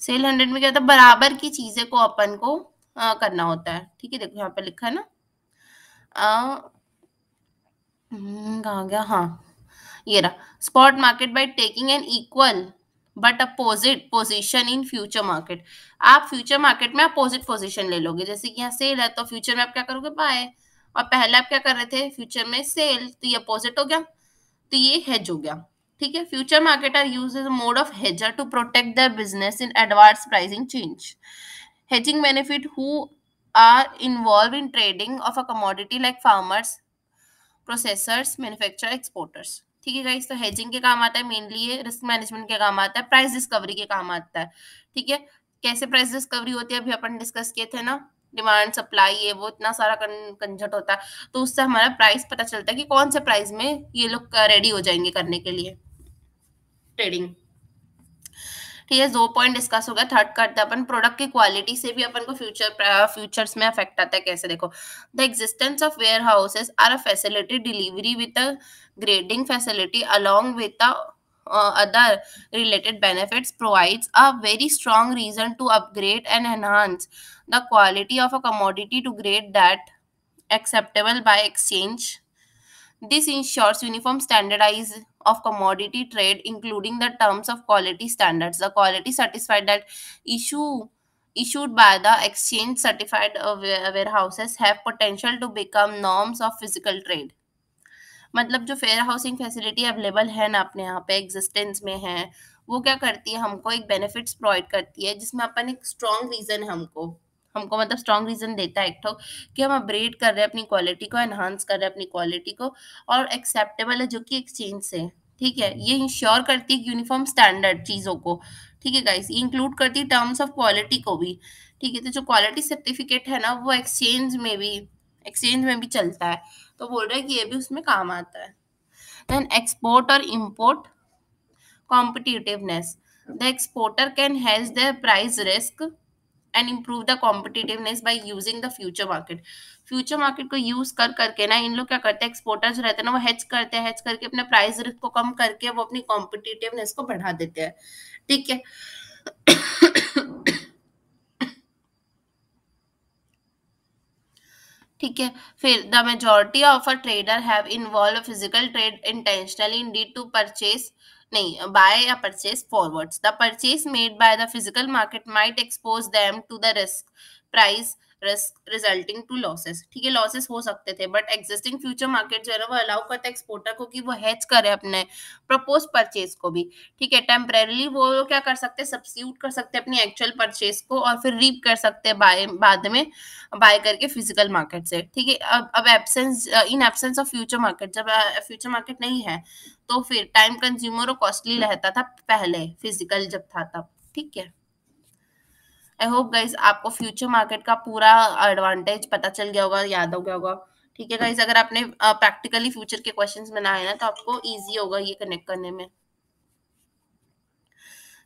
सेल हंड्रेड में क्या होता है बराबर की चीजें को अपन को आ, करना होता है ठीक है देखो यहाँ पे लिखा है ना हम्म, कहा गया हाँ ये रहा spot market by taking an equal but opposite position in future market आप फ्यूचर मार्केट में अपोजिट पोजिशन ले लोगे जैसे कि यहाँ सेल है तो फ्यूचर में आप क्या करोगे बाय और पहले आप क्या कर रहे थे फ्यूचर में सेल तो ये अपोजिट हो गया तो ये हेज हो गया ठीक है future marketer use is mode of hedger to protect the business in advance pricing change hedging benefit who are involve in trading of a commodity like farmers processors manufacturer exporters ठीक है guys तो hedging के काम आता है mainly ये risk management के काम आता है प्राइस डिस्कवरी के काम आता है ठीक है कैसे प्राइस डिस्कवरी होती है अभी अपन डिस्कस किए थे ना डिमांड सप्लाई ये वो इतना सारा कंझट होता है तो उससे हमारा प्राइस पता चलता है कि कौन से प्राइस में ये लोग रेडी हो जाएंगे करने के लिए ट्रेडिंग ठीक है दो पॉइंट डिस्कस हो गया थर्ड करते हैं अपन प्रोडक्ट की क्वालिटी से भी अपन को फ्यूचर फ्यूचर्स में अफेक्ट आता है कैसे देखो the existence of warehouses are a facility delivery with a grading facility along with the other related benefits provides a very strong reason to upgrade and enhance the quality of a commodity to grade that acceptable by exchange This ensures uniform standardize of commodity trade, including the terms of quality standards. The quality certified that issue issued by the exchange certified warehouses have potential to become norms of physical trade. मतलब जो fair housing facility available है ना अपने यहाँ पे existence में है वो क्या करती है हमको एक बेनिफिट्स प्रोवाइड करती है जिसमें अपन एक स्ट्रॉन्ग रीजन है हमको हमको मतलब स्ट्रॉन्ग रीजन देता है एक कि हम अपग्रेड कर रहे हैं अपनी क्वालिटी को एनहांस कर रहे हैं अपनी क्वालिटी को और एक्सेप्टेबल है जो कि एक्सचेंज से ठीक है ये इंश्योर करती है यूनिफॉर्म स्टैंडर्ड चीज़ों को ठीक है गाइस ये इंक्लूड करती है टर्म्स ऑफ क्वालिटी को भी ठीक है तो जो क्वालिटी सर्टिफिकेट है ना वो एक्सचेंज में भी एक्सचेंज में भी चलता है तो बोल रहे हैं कि ये भी उसमें काम आता है देन एक्सपोर्ट और import competitiveness the exporter can has the price risk and improve the competitiveness by using the future market future market को यूज कर करके ना इन लोग क्या करते हैं एक्सपोर्टर जो रहते हैं ना वो हेच करते हैं हेच करके अपने प्राइस रिस्क को कम करके वो अपनी कॉम्पिटिटिवनेस को बढ़ा देते हैं ठीक है ठीक है फिर the majority of a trader have involve physical trade intentionally in D to purchase nahi, buy a purchase forwards. The purchase made by the physical market might expose them to the risk price resulting to losses ठीक है losses हो सकते थे but existing future market जो है ना वो allow करता है एक्सपोर्टर को कि वो हैच करे अपने प्रपोज परचेज को भी ठीक है टेम्परेली वो क्या कर सकते हैं सब्सिट्यूट कर सकते हैं अपनी एक्चुअल परचेज को और फिर रीप कर सकते हैं बाद में बाय करके फिजिकल मार्केट से ठीक है अब अब absence in absence of future market जब फ्यूचर मार्केट नहीं है तो फिर टाइम कंज्यूमर और कॉस्टली रहता था पहले फिजिकल जब था तब ठीक है आई होप गाइज आपको फ्यूचर मार्केट का पूरा एडवांटेज पता चल गया होगा याद हो गया होगा ठीक है गाइज अगर आपने प्रैक्टिकली फ्यूचर के क्वेश्चन बनाए ना तो आपको ईजी होगा ये कनेक्ट करने में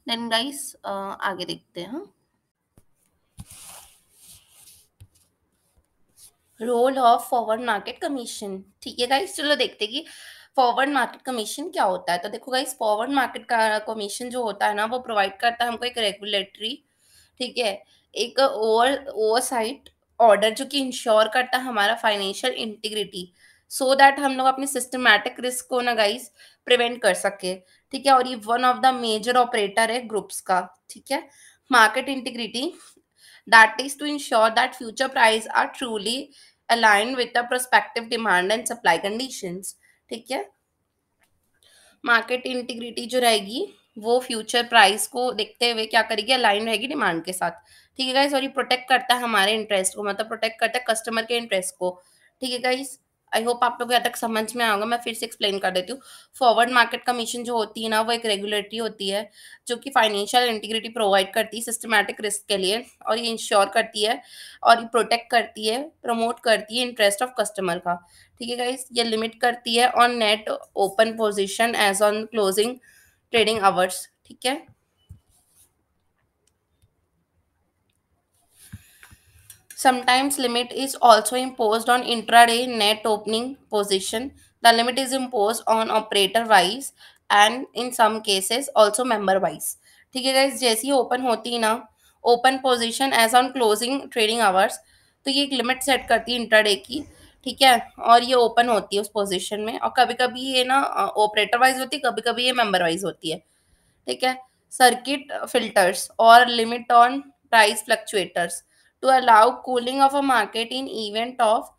देन गाइस आगे देखते हैं role of forward market commission ठीक है गाइस चलो देखते हैं कि फॉरवर्ड मार्केट कमीशन क्या होता है तो देखो गाइस फॉरवर्ड मार्केट का कमीशन जो होता है ना वो प्रोवाइड करता है हमको एक रेगुलेटरी ठीक है एक ओवर ओवरसाइट ऑर्डर जो कि इंश्योर करता है हमारा फाइनेंशियल इंटीग्रिटी सो दैट हम लोग अपने सिस्टमैटिक रिस्क को ना गाइस प्रिवेंट कर सके ठीक है और ये one of the major operator है ग्रुप्स का ठीक है market integrity that is to ensure that future price are truly align with the prospective demand and supply condition ठीक है मार्केट इंटीग्रिटी जो रहेगी वो फ्यूचर प्राइस को देखते हुए क्या करेगी अलाइन रहेगी डिमांड के साथ ठीक है गाइस और ये प्रोटेक्ट करता है हमारे इंटरेस्ट को मतलब प्रोटेक्ट करता है कस्टमर के इंटरेस्ट को ठीक है गाइस आई होप आप लोग यहाँ तक समझ में आऊंगा मैं फिर से एक्सप्लेन कर देती हूँ फॉरवर्ड मार्केट कमीशन जो होती है ना वो एक रेगुलेटरी होती है जो कि फाइनेंशियल इंटीग्रिटी प्रोवाइड करती है सिस्टमेटिक रिस्क के लिए और ये इंश्योर करती है और ये प्रोटेक्ट करती है प्रमोट करती है इंटरेस्ट ऑफ कस्टमर का ठीक है गाइस ये लिमिट करती है on net open position as on closing trading hours ठीक है sometimes limit is also impose on intraday net opening position the limit is impose on operator wise and in some cases also member wise ठीक है guys जैसी open होती है ना open position as on closing trading hours तो ये एक limit set करती है इंट्राडे की ठीक है और ये ओपन होती है उस पोजिशन में और कभी कभी ये ना ऑपरेटर वाइज होती है कभी कभी ये मेम्बर वाइज होती है ठीक है सर्किट फिल्टर्स और limit on price fluctuators to allow cooling off a market in event of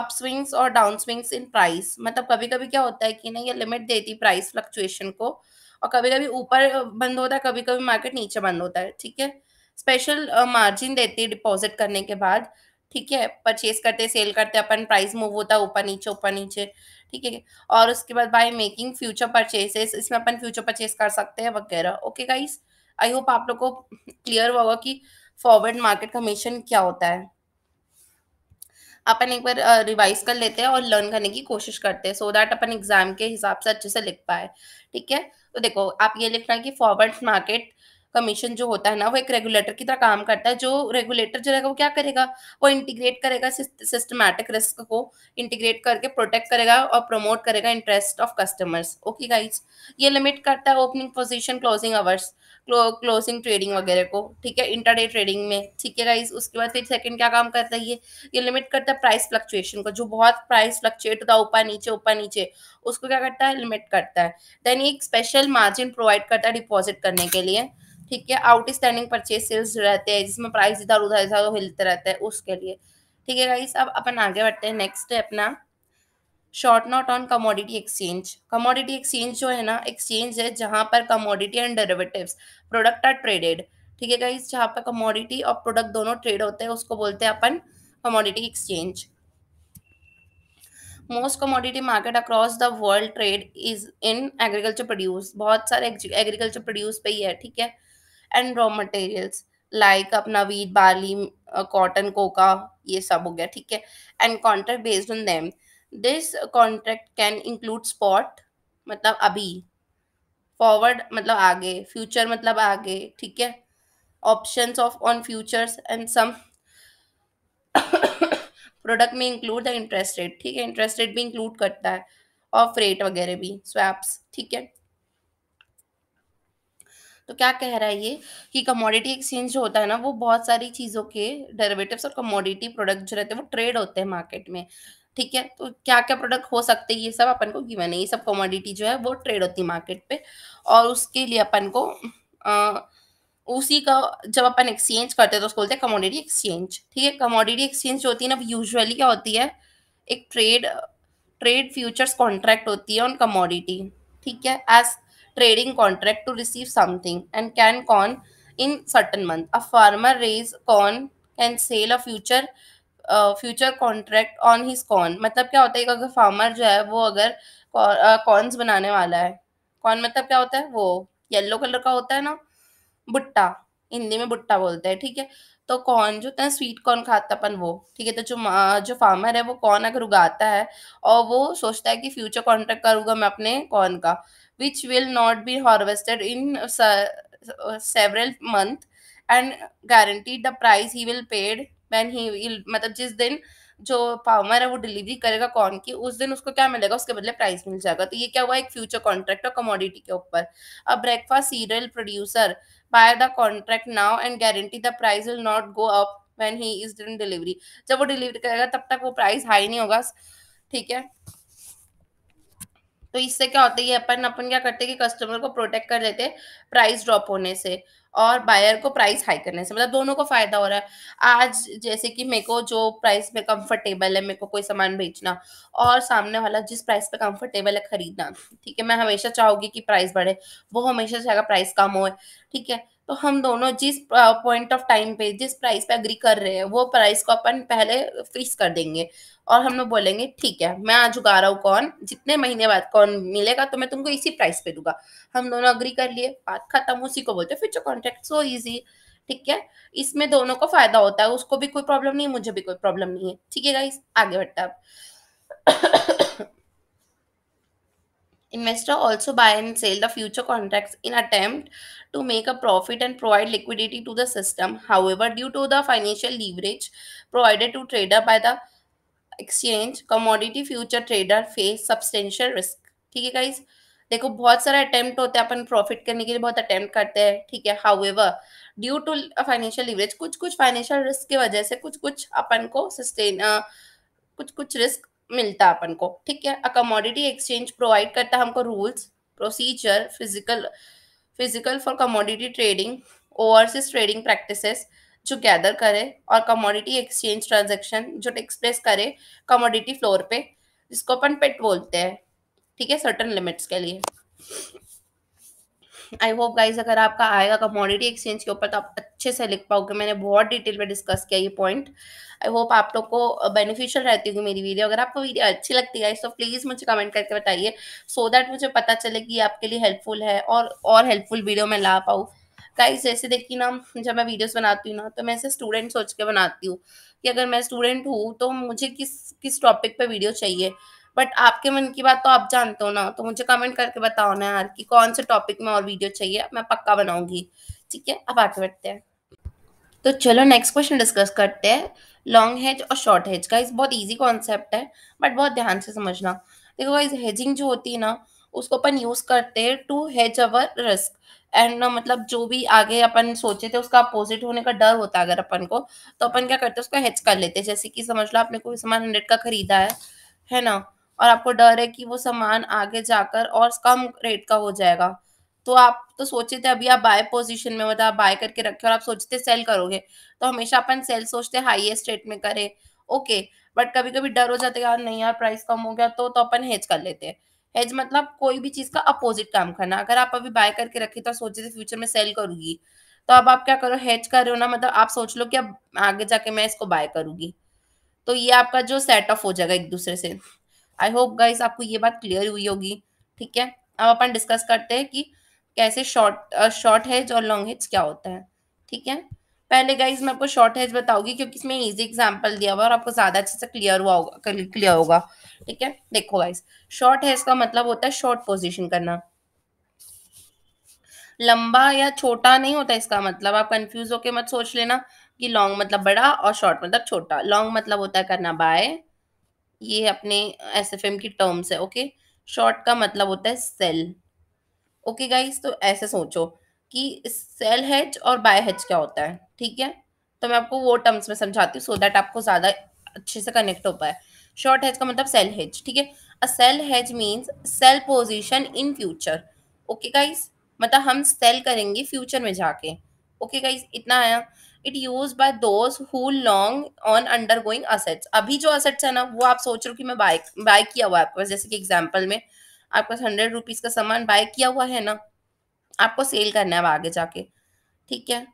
up swings और डाउन स्विंग्स इन प्राइस मतलब कभी कभी क्या होता है कि ना ये लिमिट देती प्राइस फ्लक्चुएशन को और कभी कभी ऊपर बंद होता है कभी कभी मार्केट नीचे बंद होता है ठीक है स्पेशल मार्जिन देती है डिपॉजिट करने के बाद ठीक है परचेज करते सेल करते अपन प्राइस मूव होता है ऊपर नीचे ऊपर नीचे ठीक है और उसके बाद बाय मेकिंग फ्यूचर परचेसेस इसमें अपन फ्यूचर परचेस कर सकते हैं वगैरह ओके गाइस आई होप आप लोग को क्लियर होगा कि फॉरवर्ड मार्केट कमीशन क्या होता है अपन एक बार रिवाइज कर लेते हैं और लर्न करने की कोशिश करते हैं सो दैट अपन एग्जाम के हिसाब से अच्छे से लिख पाए ठीक है तो देखो आप ये लिखना कि फॉरवर्ड मार्केट कमीशन जो होता है ना वो एक रेगुलेटर की तरह काम करता है जो रेगुलेटर जो रहेगा वो क्या करेगा वो इंटीग्रेट करेगा सिस्टमैटिक रिस्क को इंटीग्रेट करके प्रोटेक्ट करेगा और प्रमोट करेगा interest of customers okay guys ये लिमिट करता है opening position closing hours closing trading वगैरह को ठीक है इंटरडे ट्रेडिंग में ठीक है गाइज उसके बाद फिर सेकेंड क्या काम करता है ये ये लिमिट करता है प्राइस फ्लक्चुएशन को जो बहुत प्राइस फ्लक्चुएट होता है ऊपर नीचे ऊपर नीचे उसको क्या करता है लिमिट करता है देन एक स्पेशल मार्जिन प्रोवाइड करता है डिपॉजिट करने के लिए ठीक है आउटस्टैंडिंग परचेज सेल्स रहते हैं जिसमें प्राइस इधर उधर इधर हिलते रहते हैं उसके लिए ठीक है गाइस अब अपन आगे बढ़ते हैं नेक्स्ट है अपना short note on commodity exchange commodity exchange जो है ना एक्सचेंज है जहाँ पर commodity and derivatives product are traded ठीक है गाइस जहाँ पर कमोडिटी और प्रोडक्ट दोनों ट्रेड होते हैं उसको बोलते हैं अपन commodity exchange most commodity market across the world trade is in agriculture produce बहुत सारे एग्रीकल्चर प्रोड्यूस पे ही है ठीक है एंड रॉ मटेरियल्स लाइक अपना वीट बाली कॉटन कोका ये सब हो गया ठीक है and contract based on them this contract can include spot मतलब अभी फॉरवर्ड मतलब आगे फ्यूचर मतलब आगे ठीक है options of on futures and some product में इंक्लूड द इंटरेस्ट रेट ठीक है इंटरेस्ट रेट भी इंक्लूड करता है ऑफ रेट वगैरह भी स्वैप्स ठीक है तो क्या कह रहा है ये कि कमोडिटी एक्सचेंज जो होता है ना वो बहुत सारी चीज़ों के डेरिवेटिव्स और कमोडिटी प्रोडक्ट जो रहते हैं वो ट्रेड होते हैं मार्केट में ठीक है तो क्या क्या प्रोडक्ट हो सकते हैं ये सब अपन को गिवन है ये सब कमोडिटी जो है वो ट्रेड होती है मार्केट पे और उसके लिए अपन को आ, उसी का जब अपन एक्सचेंज करते हैं तो उसको बोलते हैं कमोडिटी एक्सचेंज ठीक है कमोडिटी एक्सचेंज जो होती है ना यूजुअली क्या होती है एक ट्रेड ट्रेड फ्यूचर्स कॉन्ट्रैक्ट होती है ऑन कमोडिटी ठीक है as trading contract to receive something and can corn in certain month. A farmer raise corn can sell a future future contract on his corn मतलब क्या होता है कि अगर फार्मर जो है वो अगर कॉर्न्स uh, बनाने वाला है कॉर्न मतलब क्या होता है वो येलो कलर का होता है ना भुट्टा हिंदी में भुट्टा बोलते हैं ठीक है थीके? तो कॉर्न जो होता है स्वीट कॉर्न खाता अपन वो ठीक है तो जो uh, जो फार्मर है वो कॉर्न अगर उगाता है और वो सोचता है कि फ्यूचर कॉन्ट्रैक्ट करूँगा मैं अपने कॉर्न का which will not be harvested in uh, uh, several month and guaranteed the price he will paid when he will मतलब जिस दिन जो फार्मर है वो डिलीवरी करेगा कॉर्न की उस दिन उसको क्या मिलेगा उसके बदले प्राइस मिल जाएगा तो ये क्या हुआ एक फ्यूचर कॉन्ट्रैक्ट और कमोडिटी के ऊपर अब breakfast cereal producer buy the contract now and guarantee the price will not go up when he is delivery जब वो डिलीवरी करेगा तब तक वो प्राइस हाई नहीं होगा ठीक है तो इससे क्या होता है अपन अपन क्या करते हैं कि कस्टमर को प्रोटेक्ट कर लेते हैं प्राइस ड्रॉप होने से और बायर को प्राइस हाई करने से मतलब दोनों को फायदा हो रहा है आज जैसे कि मेरे को जो प्राइस में कंफर्टेबल है मेरे को कोई सामान बेचना और सामने वाला जिस प्राइस पे कंफर्टेबल है खरीदना ठीक है मैं हमेशा चाहूंगी कि प्राइस बढ़े वो हमेशा चाहेगा प्राइस कम हो ठीक है तो हम दोनों जिस पॉइंट ऑफ टाइम पे जिस प्राइस पे अग्री कर रहे हैं वो प्राइस को अपन पहले फिक्स कर देंगे और हम लोग बोलेंगे ठीक है मैं आज उगा रहा हूँ कौन जितने महीने बाद कौन मिलेगा तो मैं तुमको इसी प्राइस पे दूंगा हम दोनों अग्री कर लिए बात खत्म उसी को बोलते फ्यूचर कॉन्ट्रैक्ट सो ईजी ठीक है इसमें दोनों को फायदा होता है उसको भी कोई प्रॉब्लम नहीं मुझे भी कोई प्रॉब्लम नहीं है ठीक है गाइस आगे बढ़ता है Investor also buy and sell the future contracts in attempt to make a profit and provide liquidity to the system. However, due to the financial leverage provided to trader by the exchange commodity future trader face substantial risk ठीक है guys देखो बहुत सारे attempt होते हैं अपन profit करने के लिए बहुत अटेम्प्ट करते हैं ठीक है however due to financial leverage कुछ कुछ फाइनेंशियल रिस्क की वजह से कुछ कुछ अपन को सस्टेन कुछ कुछ रिस्क मिलता अपन को ठीक है अ कमोडिटी एक्सचेंज प्रोवाइड करता है हमको rules procedure physical physical for commodity trading overseas trading practice जो गैदर करे और कमोडिटी एक्सचेंज ट्रांजेक्शन जो एक्सप्रेस करे कमोडिटी फ्लोर पे जिसको अपन पेट बोलते हैं ठीक है सर्टन लिमिट्स के लिए आई होप गाइज अगर आपका आएगा कमोडिटी एक्सचेंज के ऊपर तो आप अच्छे से लिख पाओगे मैंने बहुत डिटेल में डिस्कस किया ये पॉइंट आई होप आप लोग को बेनिफिशियल रहती होगी मेरी वीडियो अगर आपको वीडियो अच्छी लगती है तो प्लीज़ मुझे कमेंट करके बताइए सो दैट मुझे पता चले कि आपके लिए हेल्पफुल है और और हेल्पफुल वीडियो मैं ला पाऊँ गाइज जैसे देखिए ना जब मैं वीडियोस बनाती हूँ ना तो मैं ऐसे स्टूडेंट सोच के बनाती हूँ कि अगर मैं स्टूडेंट हूँ तो मुझे किस किस टॉपिक पे वीडियो चाहिए बट आपके मन की बात तो आप जानते हो ना तो मुझे कमेंट करके बताओ ना यार कि कौन से टॉपिक में और वीडियो चाहिए मैं पक्का बनाऊंगी ठीक है अब आगे बढ़ते हैं तो चलो नेक्स्ट क्वेश्चन डिस्कस करते हैं लॉन्ग हेज और शॉर्ट हेज का बहुत ईजी कॉन्सेप्ट है बट बहुत ध्यान से समझना देखो इस हेजिंग जो होती है ना उसको अपन यूज करते हैं to hedge our risk and ना मतलब जो भी आगे अपन सोचे थे उसका अपोजिट होने का डर होता है अगर अपन को तो अपन क्या करते हैं उसको हेज कर लेते हैं जैसे कि समझ लो आपने कोई सामान हंड्रेड का खरीदा है है ना और आपको डर है कि वो सामान आगे जाकर और कम रेट का हो जाएगा तो आप तो सोचे थे अभी आप बाय पोजीशन में मतलब आप बाय करके रखे और आप सोचते सेल करोगे तो हमेशा अपन सेल सोचते हाईएस्ट रेट में करें ओके बट कभी कभी डर हो जाता है यार नहीं यार प्राइस कम हो गया तो तो अपन हेज कर लेते हैं हेज मतलब कोई भी चीज़ का अपोजिट काम करना अगर आप अभी बाय करके रखे तो सोचे थे फ्यूचर में सेल करूंगी तो अब आप क्या करो हेज कर रहे हो ना मतलब आप सोच लो कि अब आगे जाके मैं इसको बाय करूंगी तो ये आपका जो सेट ऑफ हो जाएगा एक दूसरे से आई होप गाइस आपको ये बात क्लियर हुई होगी ठीक है अब अपन डिस्कस करते हैं कि कैसे शॉर्ट शॉर्ट हेज और लॉन्ग हेज क्या होता है ठीक है पहले गाइज मैं आपको शॉर्ट हेज बताऊंगी क्योंकि इसमें इजी एग्जांपल दिया हुआ और आपको ज्यादा अच्छे से क्लियर हुआ होगा क्लियर होगा ठीक है देखो गाइज शॉर्ट हेज का मतलब होता है शॉर्ट पोजिशन करना लंबा या छोटा नहीं होता इसका मतलब आप कंफ्यूज होके मत सोच लेना कि लॉन्ग मतलब बड़ा और शॉर्ट मतलब छोटा लॉन्ग मतलब होता है करना बाय ये अपने एस एफ एम की टर्म्स है ओके शॉर्ट का मतलब होता है सेल ओके गाइस तो ऐसे सोचो कि सेल हेज और बाय हेज क्या होता है ठीक है तो मैं आपको वो टर्म्स में समझाती हूँ सो दैट आपको ज़्यादा अच्छे से कनेक्ट हो पाए शॉर्ट हेज का मतलब सेल हेज ठीक है a sell hedge means sell position in future okay guys मतलब हम सेल करेंगे फ्यूचर में जाके ओके okay गाइस इतना आया it use by those who long on undergoing assets अभी जो असेट्स है ना वो आप सोच रहे हो कि मैं बाय बाय किया हुआ है आपके पास जैसे कि एग्जाम्पल में आपके पास हंड्रेड रुपीज का सामान बाय किया हुआ है ना आपको सेल करना है आगे जाके ठीक है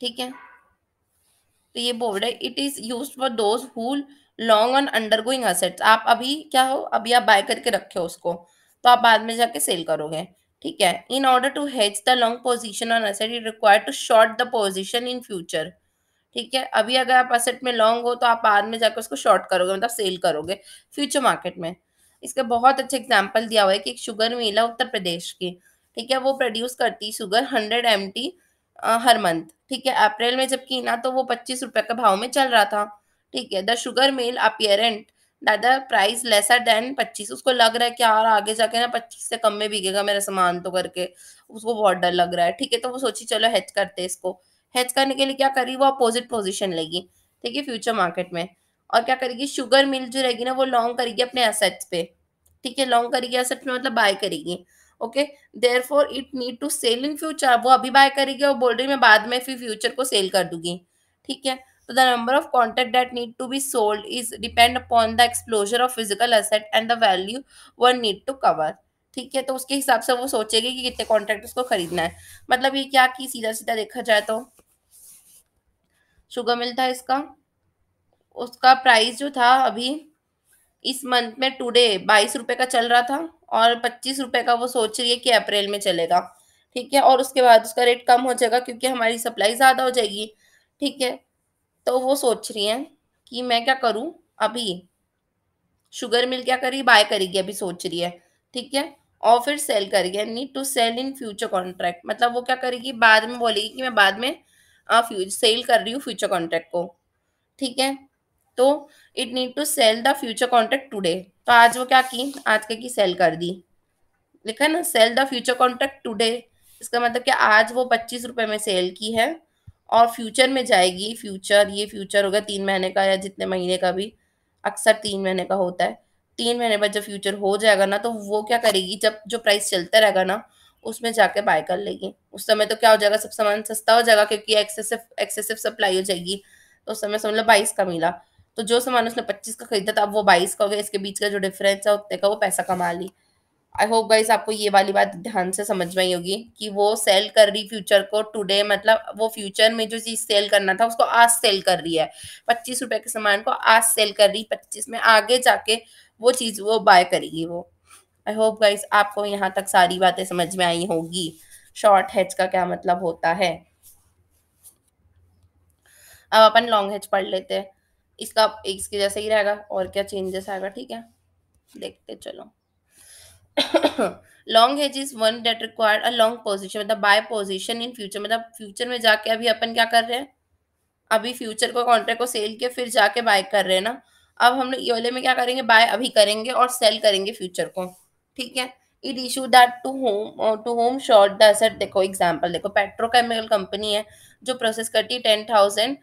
ठीक है तो ये बोर्ड है it is use for those who long on undergoing assets आप अभी क्या हो अभी आप बाय करके रखे हो उसको तो आप बाद में जाके सेल करोगे ठीक है in order to hedge the long position on asset it require to short the position in future ठीक है अभी अगर आप असेट में लॉन्ग हो तो आप बाद में जाकर उसको शॉर्ट करोगे मतलब सेल करोगे फ्यूचर मार्केट में इसका बहुत अच्छा एग्जाम्पल दिया हुआ है कि एक शुगर मिल है उत्तर प्रदेश की ठीक है वो प्रोड्यूस करती है शुगर हंड्रेड एम हर मंथ ठीक है अप्रैल में जब की ना तो वो पच्चीस रुपए के भाव में चल रहा था ठीक है द शुगर मिल अपियरेंट दादा प्राइस लेसर देन पच्चीस उसको लग रहा है कि यार आगे जाके ना पच्चीस से कम में बिकेगा मेरा सामान तो करके उसको बहुत डर लग रहा है ठीक है तो वो सोची चलो हैच करते इसको हैच करने के लिए क्या करी वो अपोजिट पोजिशन लेगी ठीक है फ्यूचर मार्केट में और क्या करेगी शुगर मिल जो रहेगी ना वो लॉन्ग करेगी अपने एसेट्स पे ठीक है लॉन्ग करेगी एसेट्स में मतलब बाय करेगी okay therefore it need to sell in future वो अभी बाय करेगी और बोल रही मैं बाद में फिर फ्यूचर को सेल कर दूंगी ठीक है So the number of contact that need to be sold is depend upon the exposure of physical asset and the value one need to cover. ठीक है तो उसके हिसाब से वो सोचेगी कि कितने कॉन्ट्रैक्ट उसको खरीदना है मतलब ये क्या कि सीधा सीधा देखा जाए तो शुगर मिल था इसका उसका प्राइस जो था अभी इस मंथ में टुडे बाईस रुपए का चल रहा था और पच्चीस रुपए का वो सोच रही है कि अप्रैल में चलेगा ठीक है और उसके बाद उसका रेट कम हो जाएगा क्योंकि हमारी सप्लाई ज़्यादा हो जाएगी ठीक है तो वो सोच रही हैं कि मैं क्या करूँ अभी शुगर मिल क्या करी बाय करेगी अभी सोच रही है ठीक है और फिर सेल करेगी need to sell in future contract मतलब वो क्या करेगी बाद में बोलेगी कि मैं बाद में फ्यूज सेल कर रही हूँ फ्यूचर कॉन्ट्रैक्ट को ठीक है तो it need to sell the future contract today तो आज वो क्या की आज क्या की सेल कर दी लिखा ना sell the future contract today इसका मतलब क्या आज वो पच्चीस रुपये में सेल की है और फ्यूचर में जाएगी फ्यूचर ये फ्यूचर होगा तीन महीने का या जितने महीने का भी अक्सर तीन महीने का होता है तीन महीने बाद जब फ्यूचर हो जाएगा ना तो वो क्या करेगी जब जो प्राइस चलता रहेगा ना उसमें जाके बाय कर लेगी उस समय तो क्या हो जाएगा सब सामान सस्ता हो जाएगा क्योंकि एक्सेसिव एक्सेसिव सप्लाई हो जाएगी तो उस समय समझ लो बाईस का मिला तो जो सामान उसने पच्चीस का खरीदा था अब वो बाईस का हो गया इसके बीच का जो डिफरेंस है उतने का वो पैसा कमा ली आई होप गाइस आपको ये वाली बात ध्यान से समझ में आई होगी कि वो सेल कर रही फ्यूचर को टुडे मतलब वो फ्यूचर में जो चीज सेल करना था उसको आज सेल कर रही है पच्चीस रुपए के सामान को आज सेल कर रही पच्चीस में आगे जाके वो चीज वो बाय करेगी वो आई होप गाइस आपको यहाँ तक सारी बातें समझ में आई होगी शॉर्ट हेज का क्या मतलब होता है अब अपन लॉन्ग हेज पढ़ लेते हैं इसका इसके जैसे ही रहेगा और क्या चेंजेस आएगा ठीक है देखते चलो long hedge is one date required a long position मतलब बाय पोजिशन इन फ्यूचर मतलब फ्यूचर में जाके अभी अपन क्या कर रहे हैं अभी फ्यूचर को कॉन्ट्रैक्ट को सेल किया फिर जाके बाय कर रहे हैं ना अब हम लोग ईओले में क्या करेंगे बाय अभी करेंगे और सेल करेंगे फ्यूचर को ठीक है it issue that to home to home short the asset देखो एग्जाम्पल देखो पेट्रोकेमिकल कंपनी है जो प्रोसेस करती है टेन थाउजेंड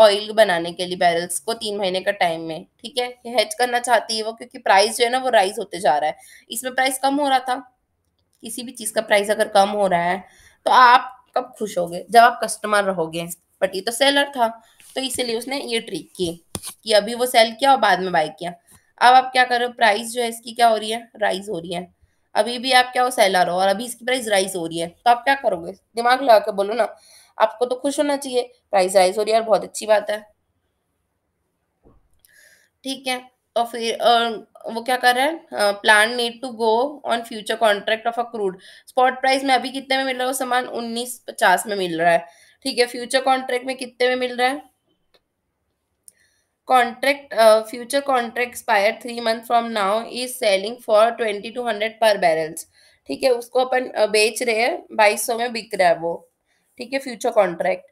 ऑयल बनाने के लिए बैरल्स को तीन महीने का टाइम में ठीक है हेज करना चाहती है वो क्योंकि प्राइस जो है ना वो राइज होते जा रहा है इसमें प्राइस कम हो रहा था किसी भी चीज का प्राइस अगर कम हो रहा है तो आप कब खुश होगे जब आप कस्टमर रहोगे बट ये तो सेलर था तो इसीलिए उसने ये ट्रिक की कि अभी वो सेल किया और बाद में बाय किया अब आप क्या करो प्राइस जो है इसकी क्या हो रही है राइज हो रही है अभी भी आप क्या हो सेलर हो और अभी इसकी प्राइस राइज हो रही है तो आप क्या करोगे दिमाग लगा के बोलो ना आपको तो खुश होना चाहिए प्राइस राइज हो रही है और बहुत अच्छी बात है ठीक है तो फिर वो क्या कर रहे हैं plan need to go on future contract of a crude spot price में अभी कितने में मिल रहा है वो सामान उन्नीस पचास में मिल रहा है ठीक है फ्यूचर कॉन्ट्रैक्ट में कितने में मिल रहा है contract future contract expire three month from now is selling for twenty two hundred per barrels ठीक है उसको अपन बेच रहे हैं बाईस सौ में बिक रहा है वो ठीक है फ्यूचर कॉन्ट्रैक्ट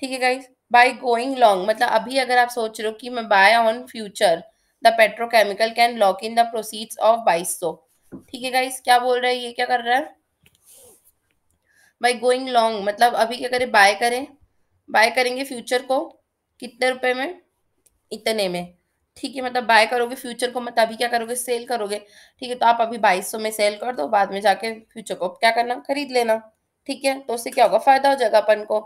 ठीक है गाइज बाय गोइंग लॉन्ग मतलब अभी अगर आप सोच रहे हो कि मैं buy on future the petrochemical can lock in the proceeds of बाईस सौ ठीक है गाइज क्या बोल रहा है ये क्या कर रहा है बाई गोइंग लॉन्ग मतलब अभी क्या करें बाय करें बाय करेंगे फ्यूचर को कितने रुपए में इतने में ठीक है मतलब बाय करोगे फ्यूचर को मतलब अभी क्या करोगे सेल करोगे ठीक है तो आप अभी बाईस सौ में सेल कर दो बाद में जाके फ्यूचर को क्या करना खरीद लेना ठीक है तो उससे क्या होगा फायदा हो जाएगा अपन को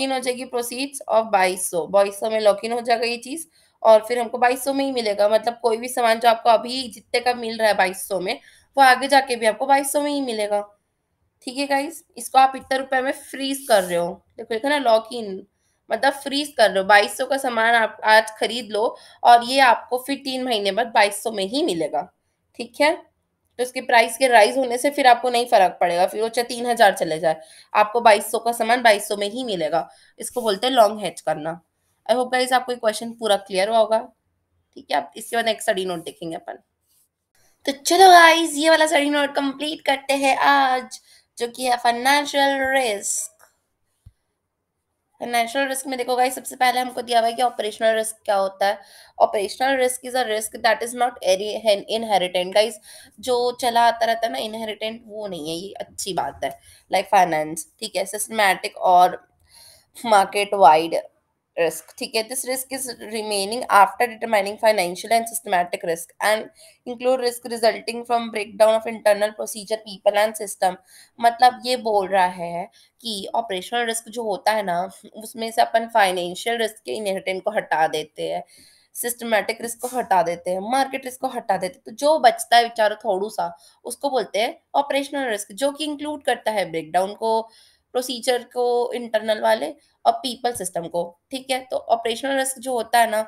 इन हो जाएगी प्रोसीड्स ऑफ बाईस सौ बाईस सौ में इन हो जाएगा ये चीज और फिर हमको बाईस सौ में ही मिलेगा मतलब कोई भी सामान जो आपको अभी जितने का मिल रहा है बाईस सौ में वो आगे जाके भी आपको बाईस सौ में ही मिलेगा ठीक है गाइस इसको आप इतने रुपए में फ्रीज कर रहे हो देखो देखो ना इन मतलब फ्रीज कर रहे हो बाईस सौ का सामान आप आज खरीद लो और ये आपको फिर तीन महीने बाद बाईस सौ में ही मिलेगा ठीक है तो इसके प्राइस के राइज होने से फिर आपको नहीं फर्क पड़ेगा फिर वो चाहे तीन हजार चले जाए आपको बाईस सौ का सामान बाईस सौ में ही मिलेगा इसको बोलते हैं लॉन्ग हेच करना आई होप गाइज आपको क्वेश्चन पूरा क्लियर हुआ होगा ठीक है आप इसके बाद एक स्टडी नोट देखेंगे अपन तो चलो गाइज ये वाला स्टडी नोट कंप्लीट करते हैं आज जो कि है फाइनेंशियल रिस्क फाइनेंशियल रिस्क में देखो गाइस सबसे पहले हमको दिया हुआ है कि ऑपरेशनल रिस्क क्या होता है operational risk is a risk that is not एरी इनहेरिटेंट गाइस जो चला आता रहता है ना इनहेरिटेंट वो नहीं है ये अच्छी बात है लाइक फाइनेंस ठीक है सिस्टमैटिक और मार्केट वाइड risk ठीक है this risk is remaining after determining financial and systematic risk and include risk resulting from breakdown of internal procedure people and system मतलब ये बोल रहा है कि ऑपरेशनल रिस्क जो होता है ना उसमें से अपन फाइनेंशियल रिस्क के इनहेरिटेंट को हटा देते हैं सिस्टमैटिक रिस्क को हटा देते हैं मार्केट रिस्क को हटा देते हैं तो जो बचता है बेचारा थोड़ू सा उसको बोलते हैं ऑपरेशनल रिस्क जो कि इंक्लूड करता है ब्रेकडाउन को प्रोसीजर को इंटरनल वाले और पीपल सिस्टम को ठीक है तो ऑपरेशनल रिस्क जो होता है ना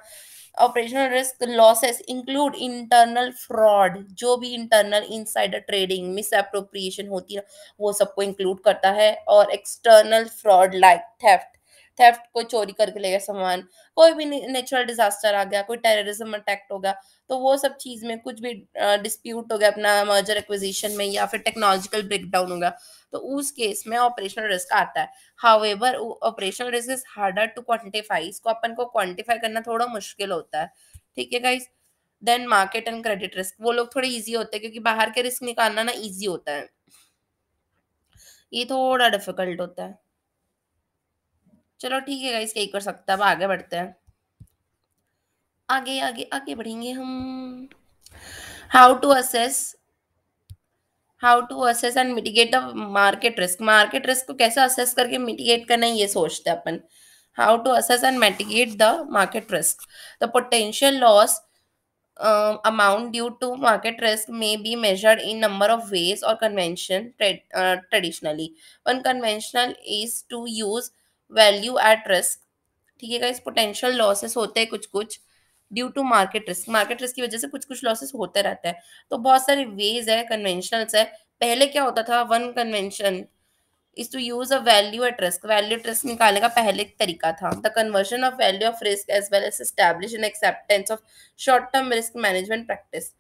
operational risk losses include internal fraud जो भी internal insider trading misappropriation होती है वो सबको इंक्लूड करता है और external fraud like theft theft कोई चोरी करके ले गया सामान कोई भी नेचुरल डिजास्टर आ गया कोई टेररिज्म अटैक्ट हो गया तो वो सब चीज में कुछ भी डिस्प्यूट हो गया अपना मर्जर एक्विजिशन में या फिर टेक्नोलॉजिकल ब्रेकडाउन होगा तो उस केस में ऑपरेशनल रिस्क आता है ever operational risk is harder to quantify इसको अपन को क्वान्टिफाई करना थोड़ा मुश्किल होता है ठीक है guys then market and credit risk वो लोग थोड़े इजी होते हैं क्योंकि बाहर के रिस्क निकालना ना इजी होता है ये थोड़ा डिफिकल्ट होता है चलो ठीक है गाइस यही कर सकते हैं अब आगे बढ़ते हैं आगे आगे आगे बढ़ेंगे हम how to assess how to assess and mitigate the market risk market risk को कैसे असेस करके मिटिगेट करना है ये सोचते हैं अपन how to assess and mitigate the market risk the potential loss amount due to market risk risk be measured in number of ways और convention traditionally one conventional is to use value at risk ठीक है guys potential losses होते हैं कुछ कुछ due to market risk market risk की वजह से कुछ कुछ लॉसेस होते रहते हैं तो बहुत सारे वेज है कन्वेंशनल्स है पहले क्या होता था one convention is to use a value at risk value at risk निकालने का पहले तरीका था the conversion of value of risk as well as establish an acceptance of short term risk management practice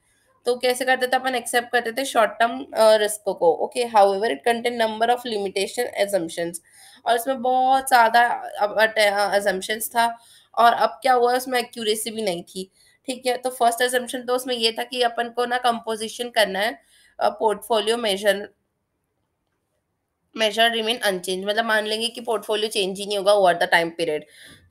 तो कैसे करते थे अपन एक्सेप्ट करते थे शॉर्ट टर्म रिस्क को okay however it contain number of limitation assumptions और इसमें बहुत ज़्यादा था और अब क्या हुआ उसमें एक्यूरेसी भी नहीं थी ठीक है तो फर्स्ट एजम्पन तो उसमें ये था कि अपन को ना कंपोजिशन करना है portfolio measure measure remain unchanged मतलब मान लेंगे कि पोर्टफोलियो चेंज ही नहीं होगा ओवर द टाइम पीरियड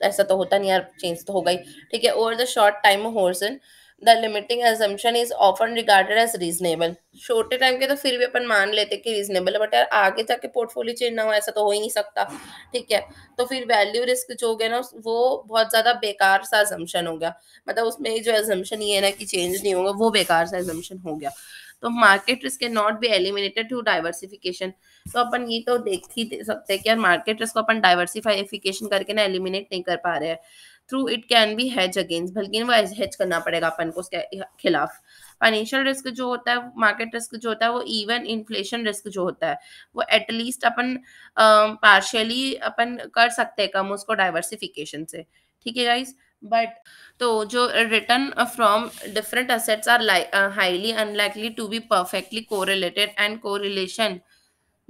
ऐसा तो होता नहीं यार चेंज तो होगा ही ठीक है over the short time horizon the limiting assumption is often regarded as reasonable छोटे टाइम के तो फिर भी अपन मान लेते कि रीजनेबल है बट यार आगे जाके पोर्टफोलियो चेंज ना हो ऐसा तो हो ही नहीं सकता ठीक है तो फिर वैल्यू रिस्क जो हो गया ना वो बहुत ज़्यादा बेकार सा एजम्पन हो गया मतलब उसमें जो एजम्पन ये है ना कि चेंज नहीं होगा वो बेकार सा एजम्पन हो गया तो मार्केट रिस्क के not be eliminated to diversification तो अपन ये तो देख ही सकते हैं कि यार मार्केट रिस्क को अपन डाइवर्सिफाइफिकेशन करके ना एलिमिनेट नहीं कर पा रहे हैं through it can be hedge against बल्कि वो हैज करना पड़ेगा अपन को उसके खिलाफ फाइनेंशियल रिस्क जो होता है मार्केट रिस्क जो होता है वो इवन इन्फ्लेशन रिस्क जो होता है वो एटलीस्ट अपन पार्शियली अपन कर सकते हैं कम उसको डाइवर्सिफिकेशन से ठीक है गाइज़ बट तो जो return from different assets are like highly unlikely to be perfectly correlated and correlation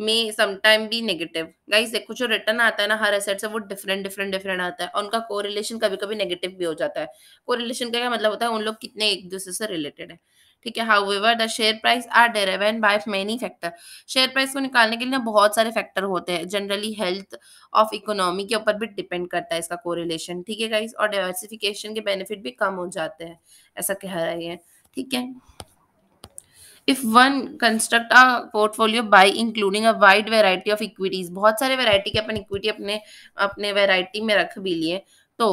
में समटाइम भी नेगेटिव गाइस देखो जो रिटर्न आता है ना हर एसेट से वो डिफरेंट डिफरेंट डिफरेंट आता है और उनका कोरिलेशन कभी कभी नेगेटिव भी हो जाता है कोरिलेशन का क्या मतलब होता है उन लोग कितने एक दूसरे से रिलेटेड है ठीक है however the share price are driven by many factor share price को निकालने के लिए बहुत सारे फैक्टर होते हैं जनरली हेल्थ ऑफ इकोनॉमी के ऊपर भी डिपेंड करता है इसका कोरिलेशन ठीक है गाइस और डाइवर्सिफिकेशन के बेनिफिट भी कम हो जाते हैं ऐसा कह रही है ठीक है if one construct a portfolio by including a wide variety of equities बहुत सारे वेराइटी के अपन इक्विटी अपने अपने वेराइटी में रख भी लिए तो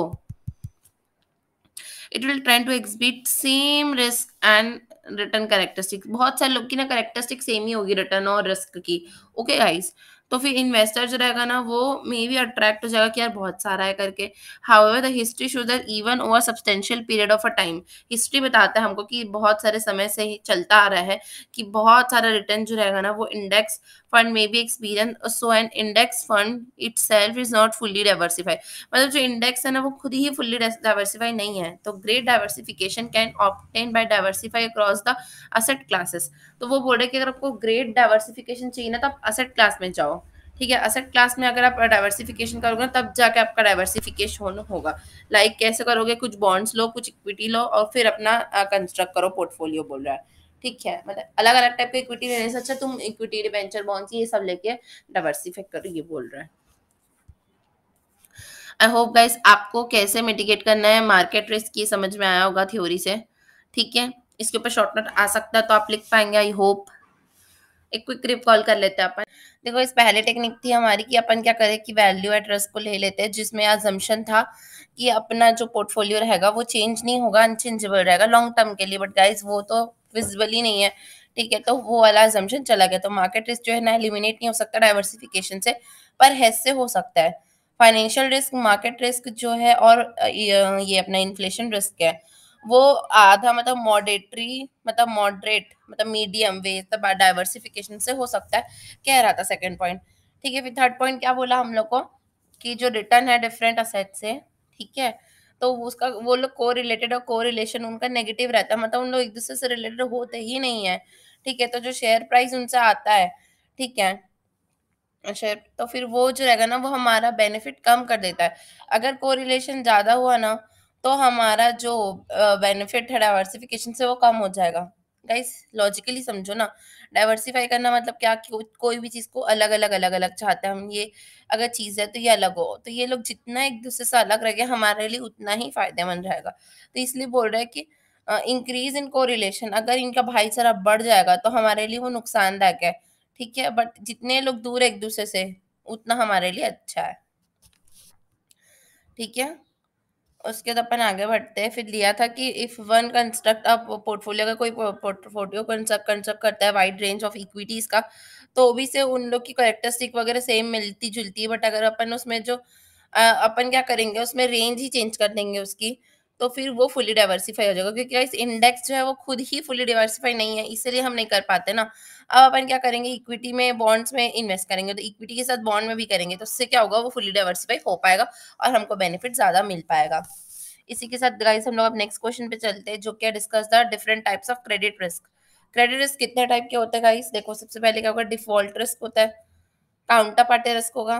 it will try to exhibit same risk and return characteristic बहुत सारे लोग की ना कैरेक्टरिस्टिक सेम ही होगी रिटर्न और रिस्क की ओके गाइज तो फिर इन्वेस्टर जो रहेगा ना वो मे बी अट्रैक्ट हो जाएगा कि यार बहुत सारा है करके however the history show that even over substantial period of a time history बताता है हमको कि बहुत सारे समय से ही चलता आ रहा है कि बहुत सारा रिटर्न जो रहेगा ना वो इंडेक्स फंड में be experience so an index fund itself is not fully diversified मतलब जो इंडेक्स है ना वो खुद ही फुल्ली डाइवर्सिफाई नहीं है तो great diversification can obtain by diversify across the asset classes तो वो बोल रहे कि अगर आपको ग्रेट डाइवर्सिफिकेशन चाहिए ना तो आप असेट क्लास में जाओ ठीक है असेट क्लास में अगर आप डाइवर्सिफिकेशन करोगे तब जाके आपका डाइवर्सिफिकेशन होगा लाइक like कैसे करोगे कुछ बॉन्ड्स लो कुछ इक्विटी लो और फिर अपना कंस्ट्रक्ट करो पोर्टफोलियो बोल रहा है ठीक है मतलब अलग अलग टाइप के इक्विटी लेने से अच्छा तुम इक्विटी डिवेंचर बॉन्स ये सब लेके डाइवर्सिफाई करो ये बोल रहे हैं आई होप गाइस आपको कैसे मिटिगेट करना है मार्केट रिस्क ये समझ में आया होगा थ्योरी से ठीक है इसके ऊपर शॉर्ट नोट आ सकता है तो आप लिख पाएंगे आई होप एक क्विक रिकॉल कर लेते हैं अपन देखो इस पहले टेक्निक थी हमारी कि अपन क्या करें कि वैल्यू एट रिस्क को ले लेते हैं जिसमें एजम्पन था कि अपना जो पोर्टफोलियो रहेगा वो चेंज नहीं होगा अनचेंजेबल रहेगा लॉन्ग टर्म के लिए बट गाइज वो तो विजिबल ही नहीं है ठीक है तो वो वाला एजम्पन चला गया तो मार्केट रिस्क जो है ना एलिमिनेट नहीं हो सकता डाइवर्सिफिकेशन से पर हेज से हो सकता है फाइनेंशियल रिस्क मार्केट रिस्क जो है और ये अपना इन्फ्लेशन रिस्क है वो आधा मतलब मॉडरेटरी मतलब मॉडरेट मतलब मीडियम वे तब डाइवर्सिफिकेशन से हो सकता है कह रहा था सेकेंड पॉइंट ठीक है फिर थर्ड पॉइंट क्या बोला हम लोग को कि जो रिटर्न है डिफरेंट असेट से ठीक है तो उसका वो लोग को रिलेटेड और को रिलेशन उनका नेगेटिव रहता है मतलब उन लोग एक दूसरे से रिलेटेड होते ही नहीं है ठीक है तो जो शेयर प्राइस उनसे आता है ठीक है शेयर अच्छा, तो फिर वो जो रहेगा ना वो हमारा बेनिफिट कम कर देता है अगर को रिलेशन ज़्यादा हुआ ना तो हमारा जो बेनिफिट है डाइवर्सिफिकेशन से वो कम हो जाएगा गाइस लॉजिकली समझो ना डाइवर्सिफाई करना मतलब क्या को, कोई भी चीज़ को अलग अलग अलग अलग चाहते हैं हम ये अगर चीज़ है तो ये अलग हो तो ये लोग जितना एक दूसरे से अलग रहेगा हमारे लिए उतना ही फायदेमंद रहेगा तो इसलिए बोल रहे हैं कि इंक्रीज इन को अगर इनका भाईचारा बढ़ जाएगा तो हमारे लिए वो नुकसानदायक है ठीक है बट जितने लोग दूर एक दूसरे से उतना हमारे लिए अच्छा है ठीक है उसके बाद अपन आगे बढ़ते हैं फिर लिया था कि इफ वन कंस्ट्रक्ट अब पोर्टफोलियो का कोई पोर्टफोलियो कंस्ट्रक्ट कंस्ट्रक्ट करता है वाइड रेंज ऑफ इक्विटीज का तो भी से उन लोग की करेक्टरिस्टिक वगैरह सेम मिलती जुलती है बट अगर अपन उसमें जो अपन क्या करेंगे उसमें रेंज ही चेंज कर देंगे उसकी तो फिर वो फुली डाइवर्सिफाई हो जाएगा क्योंकि इस इंडेक्स जो है वो खुद ही फुली डाइवर्सिफाई नहीं है इसलिए हम नहीं कर पाते ना अब अपन क्या करेंगे इक्विटी में बॉन्ड्स में इन्वेस्ट करेंगे तो इक्विटी के साथ बॉन्ड में भी करेंगे तो उससे क्या होगा वो फुली डाइवर्सिफाई हो पाएगा और हमको बेनिफिट ज़्यादा मिल पाएगा इसी के साथ गाइस हम लोग अब नेक्स्ट क्वेश्चन पे चलते हैं जो क्या discuss the different types of credit risk credit risk कितने टाइप के होते हैं गाइस देखो सबसे पहले क्या होगा डिफॉल्ट रिस्क होता है काउंटर पार्टी रिस्क होगा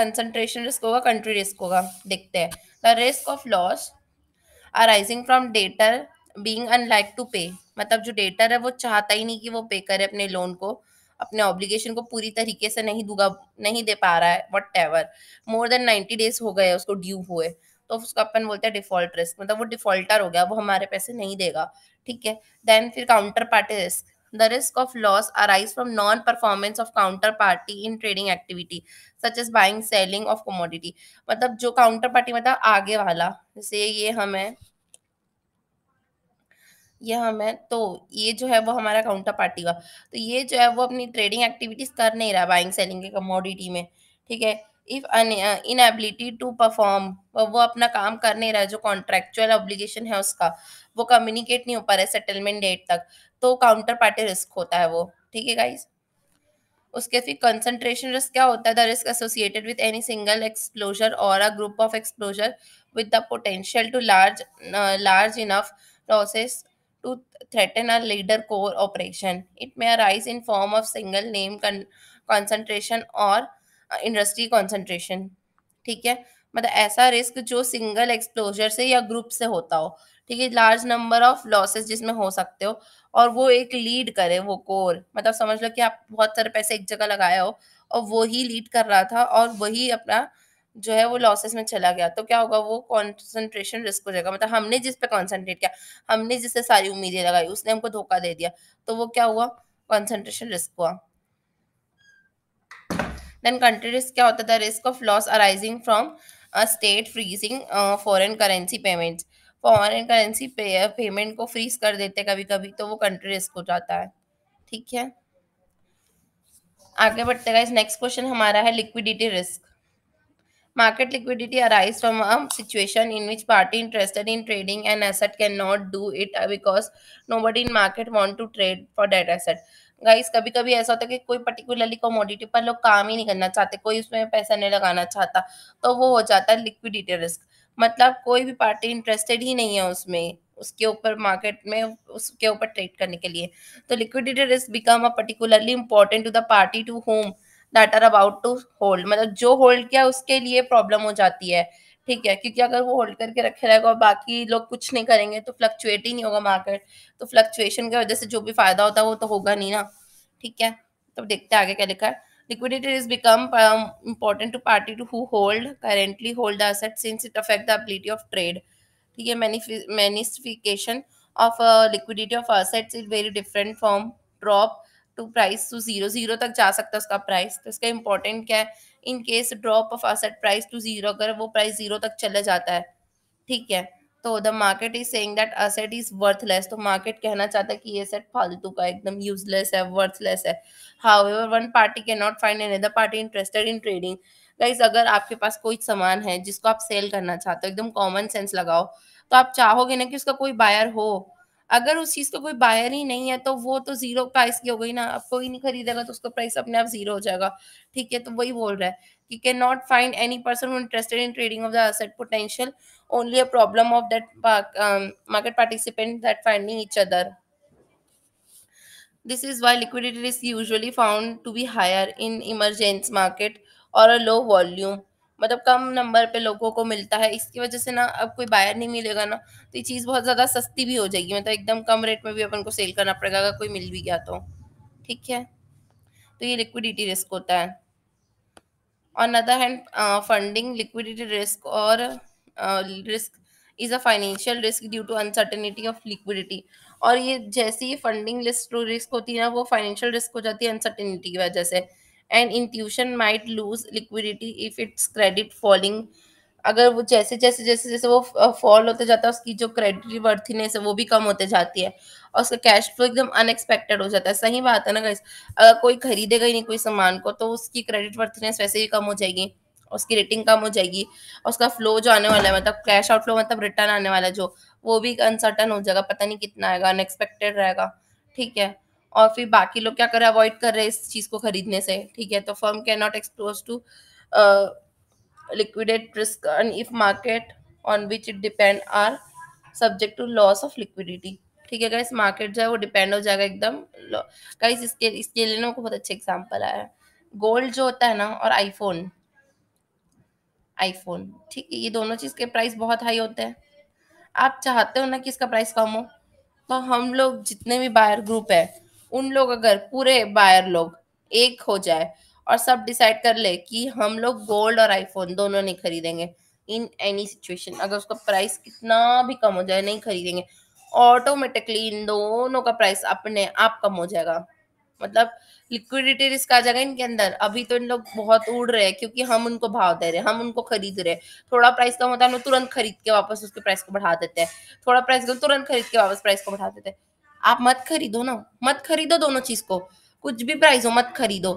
कंसंट्रेशन रिस्क होगा कंट्री रिस्क होगा देखते हैं the risk of loss arising from debtor being unlike to pay मतलब जो डेटर है वो चाहता ही नहीं कि वो पे करे अपने लोन को अपने ऑब्लिगेशन को पूरी तरीके से नहीं दूगा नहीं दे पा रहा है whatever more than ninety days हो गए उसको ड्यू हुए तो उसको अपन बोलते हैं डिफॉल्ट रिस्क मतलब वो डिफॉल्टर हो गया वो हमारे पैसे नहीं देगा ठीक है देन फिर counter party risk the risk of loss arise from non performance of counter party in trading activity such as buying selling of commodity मतलब जो काउंटर पार्टी मतलब आगे वाला जैसे ये हमें है ये हम है तो ये जो है वो हमारा काउंटर पार्टी का तो ये जो है वो अपनी ट्रेडिंग एक्टिविटीज कर नहीं रहा बाइंग सेलिंग के कमोडिटी में ठीक है if inability to perform वो अपना काम कर नहीं रहा जो कॉन्ट्रेक्चुअल ऑब्लिगेशन है उसका वो कम्युनिकेट नहीं हो पा रहा है सेटलमेंट डेट तक तो काउंटर पार्टी रिस्क होता है वो ठीक है गाइज उसके फिर कंसंट्रेशन रिस्क क्या होता है the risk associated with any single exposure or a group of exposure with the potential to large large enough losses to threaten a leader core operation it may arise in form of single name con- or industry uh, ठीक है मतलब ऐसा risk जो single एक्सप्लोजर से या group से होता हो ठीक है लार्ज नंबर ऑफ लॉसेस जिसमें हो सकते हो और वो एक लीड करे वो कोर मतलब समझ लो कि आप बहुत सारे पैसे एक जगह लगाए हो और वो ही लीड कर रहा था और वही अपना जो है वो लॉसेस में चला गया तो क्या होगा वो कॉन्सेंट्रेशन रिस्क हो जाएगा मतलब हमने जिस पे कॉन्सेंट्रेट किया हमने जिससे सारी उम्मीदें लगाई उसने हमको धोखा दे दिया तो वो क्या हुआ कॉन्सेंट्रेशन रिस्क हुआ देन कंट्री रिस्क क्या होता था risk of loss arising from state freezing foreign currency payments foreign currency pay, payment को फ्रीज कर देते हैं कभी कभी तो वो कंट्री रिस्क हो जाता है ठीक है आगे बढ़ते हैं नेक्स्ट क्वेश्चन हमारा है liquidity risk market arise from a situation in which party interested in trading and asset can not do it because nobody in market want to trade for that asset guys कभी कभी ऐसा होता है कि कोई particularly commodity पर लोग काम ही नहीं करना चाहते कोई उसमें पैसा नहीं लगाना चाहता तो वो हो जाता है लिक्विडिटी रिस्क मतलब कोई भी पार्टी इंटरेस्टेड ही नहीं है उसमें उसके ऊपर मार्केट में उसके ऊपर ट्रेड करने के लिए तो liquidity risk become a particularly important to the party to home that are about to hold मतलब जो होल्ड किया उसके लिए प्रॉब्लम हो जाती है ठीक है क्योंकि अगर वो होल्ड करके रखे रहेगा और बाकी लोग कुछ नहीं करेंगे तो फ्लक्चुएट ही नहीं होगा मार्केट तो फ्लक्चुएशन की वजह से जो भी फायदा होता है वो तो होगा नहीं ना ठीक है तो देखते हैं आगे क्या लिखा है Liquidity has become um, important to party to who hold currently hold the asset since it affect the ability of trade. ठीक है magnification of liquidity of assets is very different from drop to price to zero zero तक जा सकता है उसका price तो इसका important क्या है in case drop of asset price to zero अगर वो प्राइस जीरो तक चला जाता है ठीक है तो the market is saying that asset is worthless तो मार्केट कहना चाहता है कि ये सेट फालतू का एकदम यूजलेस है वर्थलेस है however one party can not find another party interested in trading guys अगर आपके पास कोई सामान है जिसको आप सेल करना चाहते हो एकदम कॉमन सेंस लगाओ तो आप चाहोगे ना कि उसका कोई बायर हो अगर उस चीज का कोई बायर ही नहीं है तो वो तो जीरो प्राइस की हो गई ना आप कोई नहीं खरीदेगा तो उसका प्राइस अपने आप जीरो हो जाएगा ठीक है तो वही बोल रहा है कि can not find any person interested in trading of the asset potential only a problem of that um, market participant that finding each other. This is why liquidity is usually found to be higher in emergence market और अ low volume मतलब कम number पे लोगों को मिलता है इसकी वजह से ना अब कोई बायर नहीं मिलेगा ना तो ये चीज़ बहुत ज़्यादा सस्ती भी हो जाएगी मतलब एकदम कम रेट में भी अपन को सेल करना पड़ेगा अगर कोई मिल भी गया तो ठीक है तो ये लिक्विडिटी रिस्क होता है on other hand funding liquidity risk और risk is a financial risk due to uncertainty of liquidity और ये जैसी फंडिंग लिस्ट रिस्क होती है ना वो फाइनेंशियल रिस्क हो जाती है अनसर्टेनिटी की वजह से and institution might lose liquidity if its credit falling अगर वो जैसे जैसे जैसे जैसे वो फॉल होते जाता है उसकी जो क्रेडिट वर्थिनेस है वो भी कम होते जाती है और उसका कैश फ्लो एकदम अनएक्सपेक्टेड हो जाता है सही बात है ना गाइस अगर कोई खरीदेगा ही नहीं कोई सामान को तो उसकी क्रेडिट वर्थिनेस वैसे ही कम हो जाएगी उसकी रेटिंग कम हो जाएगी और उसका फ्लो जो आने वाला है मतलब कैश आउटफ्लो मतलब रिटर्न आने वाला है जो वो भी अनसर्टन हो जाएगा पता नहीं कितना आएगा अनएक्सपेक्टेड रहेगा ठीक है और फिर बाकी लोग क्या कर रहे हैं अवॉइड कर रहे हैं इस चीज़ को खरीदने से ठीक है तो firm can not expose to liquidate risk and if market on which it depend are subject to loss of liquidity ठीक है गाइस मार्केट जो है वो डिपेंड हो जाएगा एकदम गाइस इसके इसके लिए ना बहुत अच्छे एग्जाम्पल आया है गोल्ड जो होता है ना और आईफोन आईफोन ठीक है ये दोनों चीज़ के प्राइस बहुत हाई होते हैं आप चाहते हो ना कि इसका प्राइस कम हो तो हम लोग जितने भी बायर ग्रुप है उन लोग अगर पूरे बायर लोग एक हो जाए और सब डिसाइड कर ले कि हम लोग गोल्ड और आईफोन दोनों नहीं खरीदेंगे इन एनी सिचुएशन अगर उसका प्राइस कितना भी कम हो जाए नहीं खरीदेंगे ऑटोमेटिकली इन दोनों का प्राइस अपने आप कम हो जाएगा मतलब लिक्विडिटी रिस्क आ जाएगा इनके अंदर अभी तो इन लोग बहुत उड़ रहे हैं क्योंकि हम उनको भाव दे रहे हैं हम उनको खरीद रहे हैं थोड़ा प्राइस कम होता है हम तुरंत खरीद के वापस उसके प्राइस को बढ़ा देते हैं थोड़ा प्राइस कम तुरंत खरीद के वापस प्राइस को बढ़ा देते हैं आप मत खरीदो ना मत खरीदो दोनों चीज को कुछ भी प्राइस हो मत खरीदो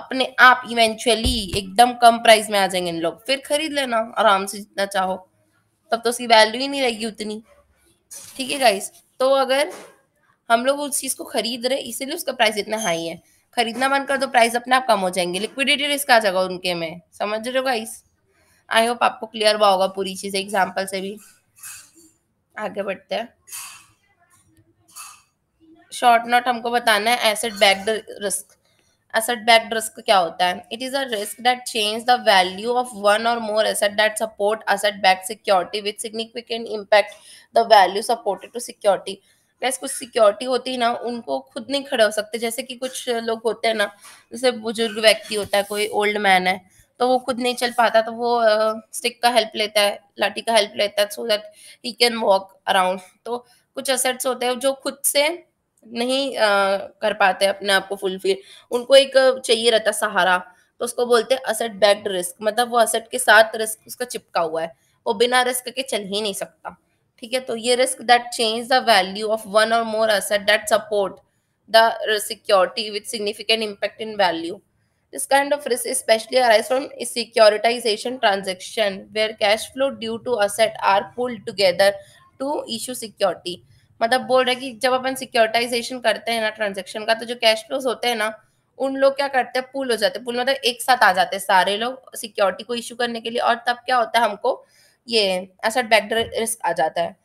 अपने आप इवेंचुअली एकदम कम प्राइस में आ जाएंगे इन लोग फिर खरीद लेना आराम से जितना चाहो तब तो उसकी वैल्यू ही नहीं रहेगी उतनी ठीक है गाइस तो अगर हम लोग उस चीज को खरीद रहे इसीलिए उसका प्राइस इतना हाई है खरीदना बंद कर दो प्राइस अपने आप कम हो जाएंगे लिक्विडिटी रिस्क आ जाएगा उनके में समझ रहे हो गाइस आई होप आपको क्लियर हुआ होगा पूरी चीज एग्जाम्पल से भी आगे बढ़ते हैं शॉर्ट नोट हमको बताना है asset backed risk asset backed risk क्या होता है it is a risk that change the value of one or more asset that support asset backed security with significant impact the value supported to security plus कुछ security होती ना उनको खुद नहीं खड़े हो सकते जैसे कि कुछ लोग होते हैं ना जैसे बुजुर्ग व्यक्ति होता है कोई ओल्ड मैन है तो वो खुद नहीं चल पाता तो वो स्टिक का हेल्प लेता है लाठी का हेल्प लेता है so that he can walk around तो कुछ असर्ट्स होते हैं जो खुद से नहीं कर पाते अपने आप को फुलफिल उनको एक चाहिए रहता सहारा तो उसको बोलते हैं असेट बैक्ड रिस्क मतलब वो असेट के साथ रिस्क उसका चिपका हुआ है वो बिना रिस्क के चल ही नहीं सकता ठीक है तो ये risk that change the value of one or more asset that support the security with significant impact in value this kind of risk specially arise from securitization transaction where cash flow due to asset are pull together to issue security मतलब बोल रहे कि जब अपन securitisation करते हैं ना transaction का तो जो कैश फ्लोज होते हैं ना उन लोग क्या करते हैं पुल हो जाते हैं पुल मतलब एक साथ आ जाते हैं सारे लोग सिक्योरिटी को इश्यू करने के लिए और तब क्या होता है हमको ये एसेट बैक्ड रिस्क आ जाता है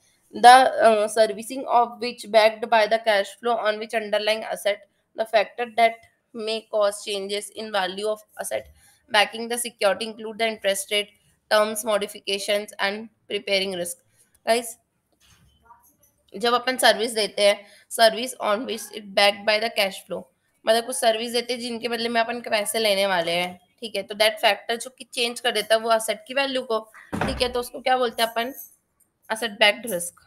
the servicing of which backed by the cash flow on which underlying asset the factor that may cause changes in value of asset backing the security include the interest rate terms modification and preparing risk rise जब अपन service देते हैं service on which it backed by the cash flow मतलब कुछ service देते हैं जिनके बदले में अपन पैसे लेने वाले हैं ठीक है तो डेट फैक्टर जो कि चेंज कर देता है वो असेट की वैल्यू को ठीक है तो उसको क्या बोलते हैं अपन असेट बैक्ड रिस्क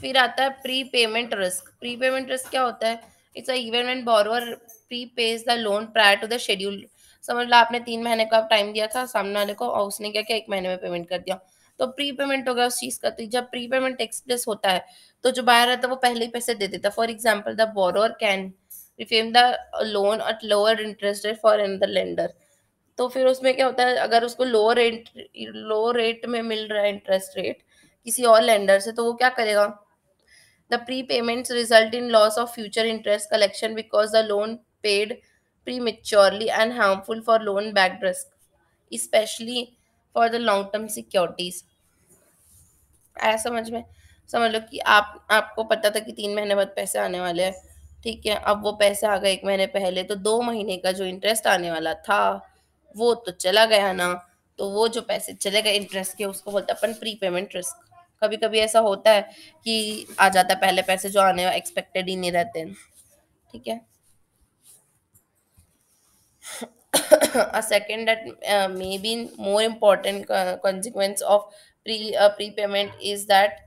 फिर आता है prepayment risk prepayment risk क्या होता है it's even when borrower prepays the loan prior to the schedule समझ लो आपने तीन महीने का टाइम दिया था सामने वाले को और उसने क्या क्या एक महीने में पेमेंट कर दिया तो प्री पेमेंट हो गया उस चीज का तो जब प्री पेमेंट एक्सप्रेस होता है तो जो बाहर रहता है वो पहले ही पैसे दे देता for example the borrower can refinance the loan at lower interest rate for in the lender तो फिर उसमें क्या होता है अगर उसको लोअर रेट लो रेट में मिल रहा है इंटरेस्ट रेट किसी और लेंडर से तो वो क्या करेगा the prepayments result in loss of future interest collection because the loan paid prematurely and harmful for loan back risk specially for the long term securities आया समझ में समझ लो कि आप आपको पता था कि तीन महीने बाद पैसे आने वाले हैं ठीक है अब वो पैसा आ गया एक महीने पहले तो दो महीने का जो इंटरेस्ट आने वाला था वो तो चला गया ना तो वो जो पैसे चले गए इंटरेस्ट के उसको बोलते अपन प्री पेमेंट रिस्क कभी कभी ऐसा होता है कि आ जाता है पहले पैसे जो आने एक्सपेक्टेड ही नहीं रहते ठीक है second that may be more be consequence of pre prepayment is that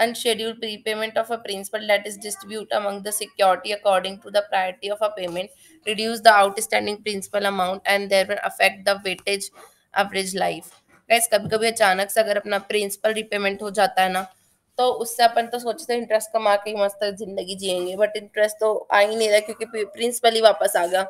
unscheduled prepayment of a principal that is distributed among the security according to the priority of a payment, reduce the outstanding principal amount and thereby affect the weightage average life. Guys कभी कभी अचानक से अगर अपना principal repayment हो जाता है ना तो उससे अपन तो सोचते हैं इंटरेस्ट कमा के मस्त जिंदगी जिएंगे बट इंटरेस्ट तो आ ही नहीं रहा क्योंकि प्रिंसिपल ही वापस आ गया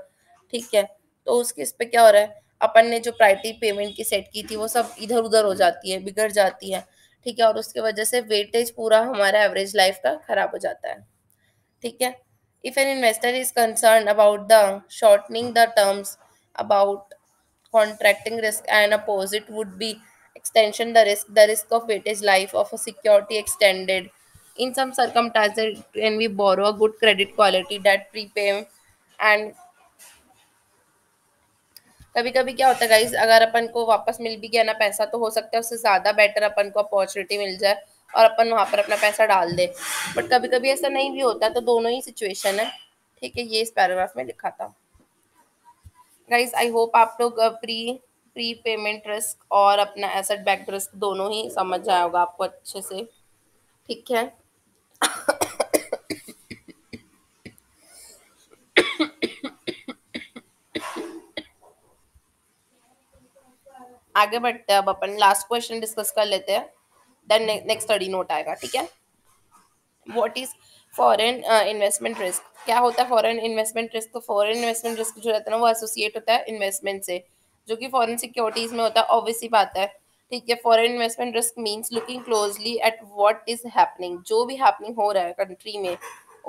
ठीक है तो उसके इस पे क्या हो रहा है अपन ने जो प्रायरिटी पेमेंट की सेट की थी वो सब इधर उधर हो जाती है बिगड़ जाती है ठीक है और उसकी वजह से वेटेज पूरा हमारा एवरेज लाइफ का खराब हो जाता है ठीक है if an investor is concern about the shortening the terms about contracting risk and opposite would be extension the risk the risk of weightage life of a security extended in some circumstances can we borrow a good credit quality debt prepay and कभी कभी क्या होता है guys अगर अपन को वापस मिल भी गया ना पैसा तो हो सकता है उससे ज़्यादा बेटर अपन को अपॉर्चुनिटी मिल जाए और अपन वहां पर अपना पैसा डाल दे बट कभी कभी ऐसा नहीं भी होता तो दोनों ही सिचुएशन है ठीक है ये इस पैराग्राफ में लिखा था गाइज आई होप आप लोग प्री प्री पेमेंट रिस्क और अपना एसेट बैक रिस्क दोनों ही समझ आया होगा आपको अच्छे से ठीक है आगे बढ़ते हैं अब अपन लास्ट क्वेश्चन डिस्कस कर लेते हैं देन नेक्स्ट स्टडी नोट आएगा ठीक है what is foreign investment risk क्या होता है फॉरेन इन्वेस्टमेंट रिस्क तो फॉरेन इन्वेस्टमेंट रिस्क जो रहता है ना वो एसोसिएट होता है इन्वेस्टमेंट से जो कि फॉरेन सिक्योरिटीज में होता है ऑब्वियसली बात है ठीक है foreign investment risk means looking closely at what is happening जो भी हैपनिंग हो रहा है कंट्री में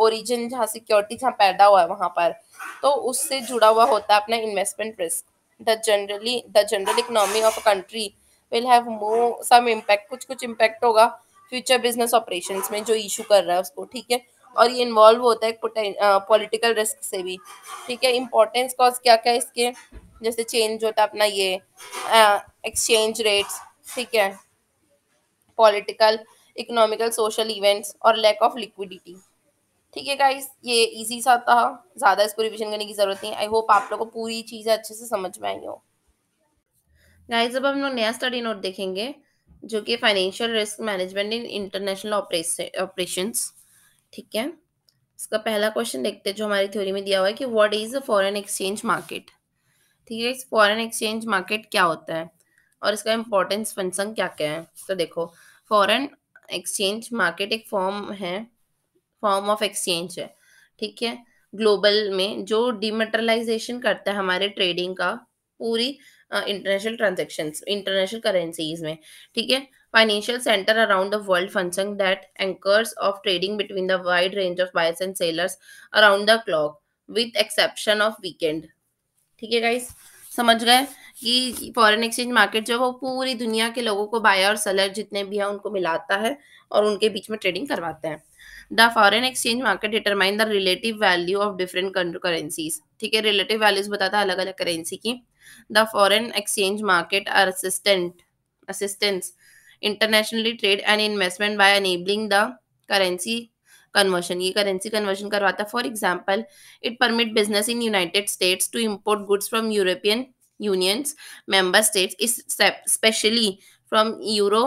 ओरिजिन जहाँ सिक्योरिटी जहाँ पैदा हुआ है वहाँ पर तो उससे जुड़ा हुआ होता है अपना investment risk the generally the general economy of country will have have more some कुछ कुछ इम्पैक्ट होगा फ्यूचर बिजनेस ऑपरेशन में जो इशू कर रहा है उसको ठीक है और ये इन्वॉल्व होता है पॉलिटिकल रिस्क से भी ठीक है इम्पोर्टेंस कॉज क्या क्या है इसके जैसे चेंज होता है अपना ये एक्सचेंज रेट्स ठीक है पॉलिटिकल इकोनॉमिकल सोशल इवेंट्स और लैक ऑफ लिक्विडिटी ठीक है गाइस ये इजी सा था ज़्यादा इसको रिविजन करने की ज़रूरत नहीं आई होप आप लोगों को पूरी चीज़ें अच्छे से समझ में आई हो गाइस अब हम लोग नया स्टडी नोट देखेंगे जो कि financial risk management in international operation ठीक है इसका पहला क्वेश्चन देखते हैं जो हमारी थ्योरी में दिया हुआ है कि what is a foreign exchange market ठीक है फॉरेन एक्सचेंज मार्केट क्या होता है और इसका इम्पोर्टेंस फंक्शन क्या क्या है तो देखो फॉरेन एक्सचेंज मार्केट एक फॉर्म है फॉर्म ऑफ एक्सचेंज है ठीक है ग्लोबल में जो डिमेटरलाइजेशन करता है हमारे ट्रेडिंग का पूरी इंटरनेशनल ट्रांजेक्शन इंटरनेशनल करेंसीज में ठीक है financial centre around the world function that anchors of trading between the wide range of buyers and sellers around the clock with exception of weekend ठीक है गाइस समझ गए कि फॉरेन एक्सचेंज मार्केट जो है वो पूरी दुनिया के लोगों को बायर और सेलर जितने भी हैं उनको मिलाता है और उनके बीच में ट्रेडिंग करवाता है the foreign exchange market determine the relative value of different currencies ठीक है रिलेटिव वैल्यूज बताता है अलग अलग करेंसी की the foreign exchange market are assistant assistance internationally trade and investment by enabling the currency conversion ये करेंसी कन्वर्शन करवाता है for example it permit business in United States to import goods from European unions member states इस specially from 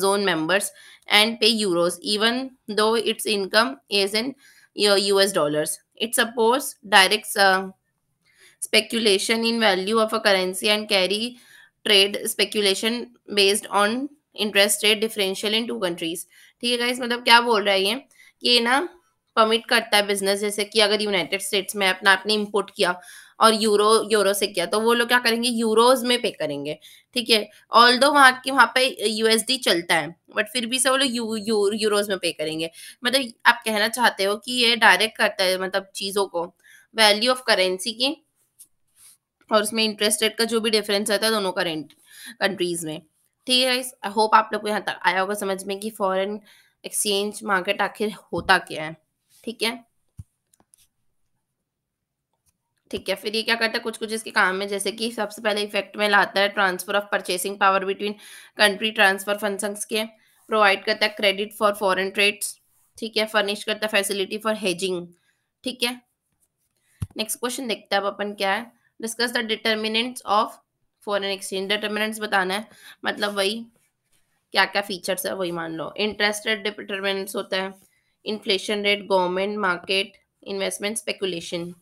eurozone members and pay euros even though its income is in US dollars. It supports direct uh, speculation in value of a currency and carry trade speculation based on interest rate differential in two countries ठीक है guys मतलब क्या बोल रहा है ये कि ना परमिट करता है बिजनेस जैसे कि अगर यूनाइटेड स्टेट्स में अपना आपने इम्पोर्ट किया और यूरो यूरो से किया तो वो लोग क्या करेंगे यूरोज में पे करेंगे ठीक है ऑल दो वहाँ की वहाँ पे यूएसडी चलता है बट फिर भी सब लोग यू, यू, यूरोज में पे करेंगे मतलब आप कहना चाहते हो कि ये डायरेक्ट करता है मतलब चीज़ों को वैल्यू ऑफ करेंसी की और उसमें इंटरेस्ट रेट का जो भी डिफरेंस रहता है दोनों करेंट कंट्रीज में ठीक है आई होप आप लोग को यहाँ तक आया होगा समझ में कि फॉरेन एक्सचेंज मार्केट आखिर होता क्या है ठीक है ठीक है फिर ये क्या करता है कुछ कुछ इसके काम में जैसे कि सबसे पहले इफेक्ट में लाता है transfer of purchasing power between country transfer functions के प्रोवाइड करता है क्रेडिट फॉर फॉरेन ट्रेड्स ठीक है फर्निश करता है फैसिलिटी फॉर हेजिंग ठीक है नेक्स्ट क्वेश्चन देखते हैं अब अपन क्या है discuss the determinants of foreign exchange determinants बताना है मतलब वही क्या क्या फीचर्स है वही मान लो इंटरेस्ट रेट डिटर्मिनेंट्स होता है inflation rate government market investment speculation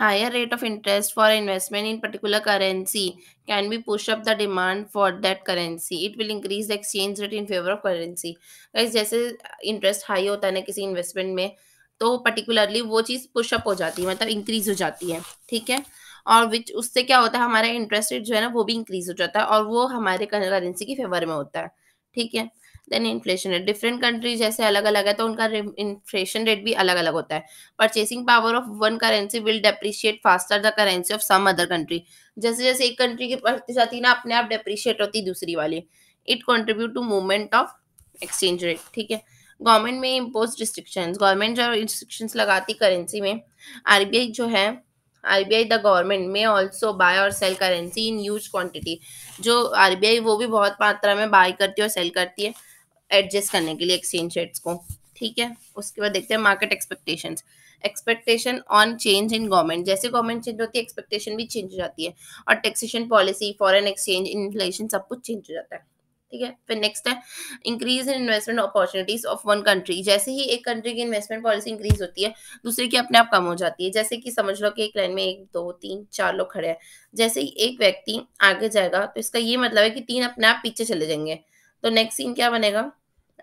Higher rate of interest for investment in particular currency can be push up the demand for that currency. It will increase the exchange rate in favor of currency. Guys, जैसे interest high होता है ना किसी investment में तो particularly वो चीज़ push up हो जाती है मतलब increase हो जाती है ठीक है और विच उससे क्या होता है हमारा इंटरेस्ट रेट जो है ना वो भी इंक्रीज हो जाता है और वो हमारे करेंसी की फेवर में होता है ठीक है then inflation rate different countries जैसे अलग अलग है तो उनका इन्फ्लेशन रेट भी अलग अलग होता है purchasing power of one currency will depreciate faster the currency of some other country जैसे जैसे एक कंट्री की बढ़ती जाती है ना अपने आप डेप्रिशिएट होती दूसरी वाली it contribute to movement of exchange rate ठीक है गवर्नमेंट में इम्पोज रिस्ट्रिक्शंस गवर्नमेंट जो रिस्ट्रिक्शन लगाती करेंसी में आरबीआई जो है आरबीआई द गवर्नमेंट में ऑल्सो बाय और sell currency in huge quantity जो आरबीआई वो भी बहुत मात्रा में बाय करती है और सेल करती है एडजस्ट करने के लिए एक्सचेंज रेट्स को ठीक है उसके बाद देखते हैं market expectation expectation on change in government जैसे गवर्नमेंट चेंज होती है एक्सपेक्टेशन भी चेंज हो जाती है और taxation policy foreign exchange inflation सब कुछ चेंज हो जाता है ठीक है फिर नेक्स्ट है increase in investment opportunities of one country जैसे ही एक कंट्री की इन्वेस्टमेंट पॉलिसी इंक्रीज होती है दूसरे की अपने आप कम हो जाती है जैसे कि समझ लो कि एक लाइन में एक दो तीन चार लोग खड़े हैं जैसे ही एक व्यक्ति आगे जाएगा तो इसका ये मतलब है कि तीन अपने आप पीछे चले जाएंगे तो नेक्स्ट सीन क्या बनेगा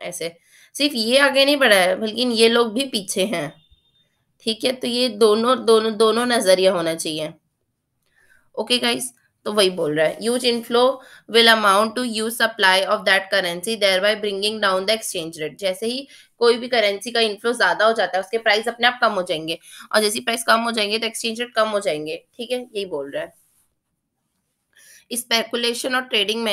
ऐसे सिर्फ ये आगे नहीं बढ़ा है बल्कि ये लोग भी पीछे हैं ठीक है तो ये दोनों दोनों दोनों नजरिया होना चाहिए ओके गाइस तो वही बोल रहा है huge inflow will amount to huge supply of that currency thereby bringing down the exchange rate जैसे ही कोई भी करेंसी का इनफ्लो ज्यादा हो जाता है उसके प्राइस अपने आप कम हो जाएंगे और जैसे प्राइस कम हो जाएंगे तो एक्सचेंज रेट कम हो जाएंगे ठीक है यही बोल रहा है स्पेकुलेशन और ट्रेडिंग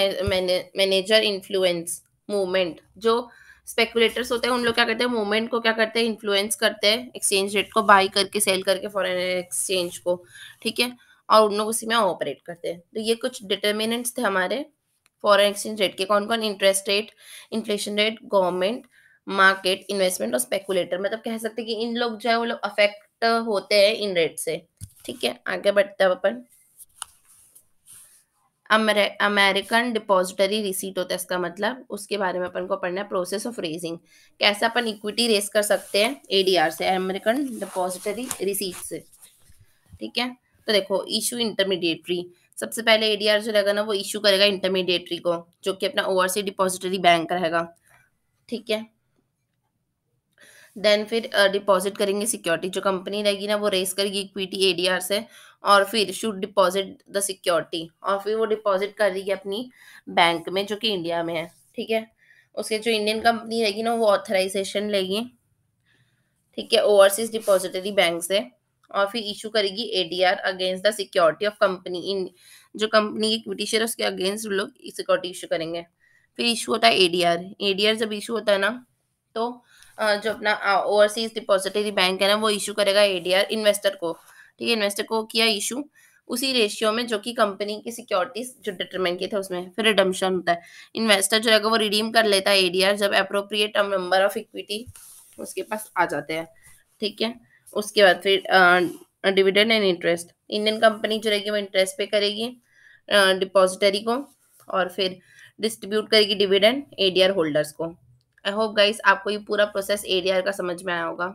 मैनेजर इन्फ्लुएंस मूवमेंट जो स्पेकुलेटर्स होते हैं उन लोग क्या करते हैं मूवमेंट को क्या करते हैं इन्फ्लुएंस करते हैं एक्सचेंज रेट को बाई करके सेल करके फॉरेन एक्सचेंज को ठीक है और उन लोग उसी में ऑपरेट करते हैं तो ये कुछ डिटर्मिनेंट्स थे हमारे फॉरेन एक्सचेंज रेट के कौन कौन interest rate inflation rate government market investment और स्पेकुलेटर मतलब कह सकते हैं कि इन लोग जो है वो लोग अफेक्ट होते हैं इन रेट से ठीक है आगे बढ़ते हैं अपन अमेरिकन डिपॉजिटरी रिसीट होता है इसका मतलब उसके बारे में अपन को पढ़ना है प्रोसेस ऑफ रेजिंग कैसे अपन इक्विटी रेस कर सकते हैं एडीआर से अमेरिकन डिपॉजिटरी रिसीट से ठीक है तो देखो इशू इंटरमीडिएटरी सबसे पहले एडीआर जो रहेगा ना वो इशू करेगा इंटरमीडिएटरी को जो कि अपना ओवरसी डिपॉजिटरी बैंक रहेगा ठीक है देन फिर डिपॉजिट करेंगे सिक्योरिटी जो कंपनी रहेगी ना वो रेस करेगी इक्विटी एडीआर से और फिर शुड डिपॉजिट द सिक्योरिटी और फिर वो डिपॉजिट कर रही है अपनी बैंक में जो कि इंडिया में है ठीक है उसके जो इंडियन कंपनी रहेगी ना वो ऑथराइजेशन लेगी ठीक है ओवरसीज डिपॉजिटरी बैंक से और फिर इशू करेगी ADR against the security of company in जो कंपनी की इक्विटी शेयर उसके अगेंस्ट लोग सिक्योरिटी इशू करेंगे फिर इशू होता है एडीआर एडीआर जब इशू होता है ना तो जो अपना ओवरसीज डिपॉजिटरी बैंक है ना वो इशू करेगा एडीआर इन्वेस्टर को ठीक है इन्वेस्टर को किया इशू उसी रेशियो में जो कि कंपनी की सिक्योरिटीज जो डिटरमिन किए थे उसमें फिर रिडम्शन होता है इन्वेस्टर जो है वो रिडीम कर लेता है एडीआर जब अप्रोप्रिएट नंबर ऑफ इक्विटी उसके पास आ जाते हैं ठीक है उसके बाद फिर dividend and interest Indian company जो रहेगी वो इंटरेस्ट पे करेगी डिपॉजिटरी को और फिर डिस्ट्रीब्यूट करेगी डिविडेंड एडीआर होल्डर्स को आई होप गाइस आपको ये पूरा प्रोसेस एडीआर का समझ में आया होगा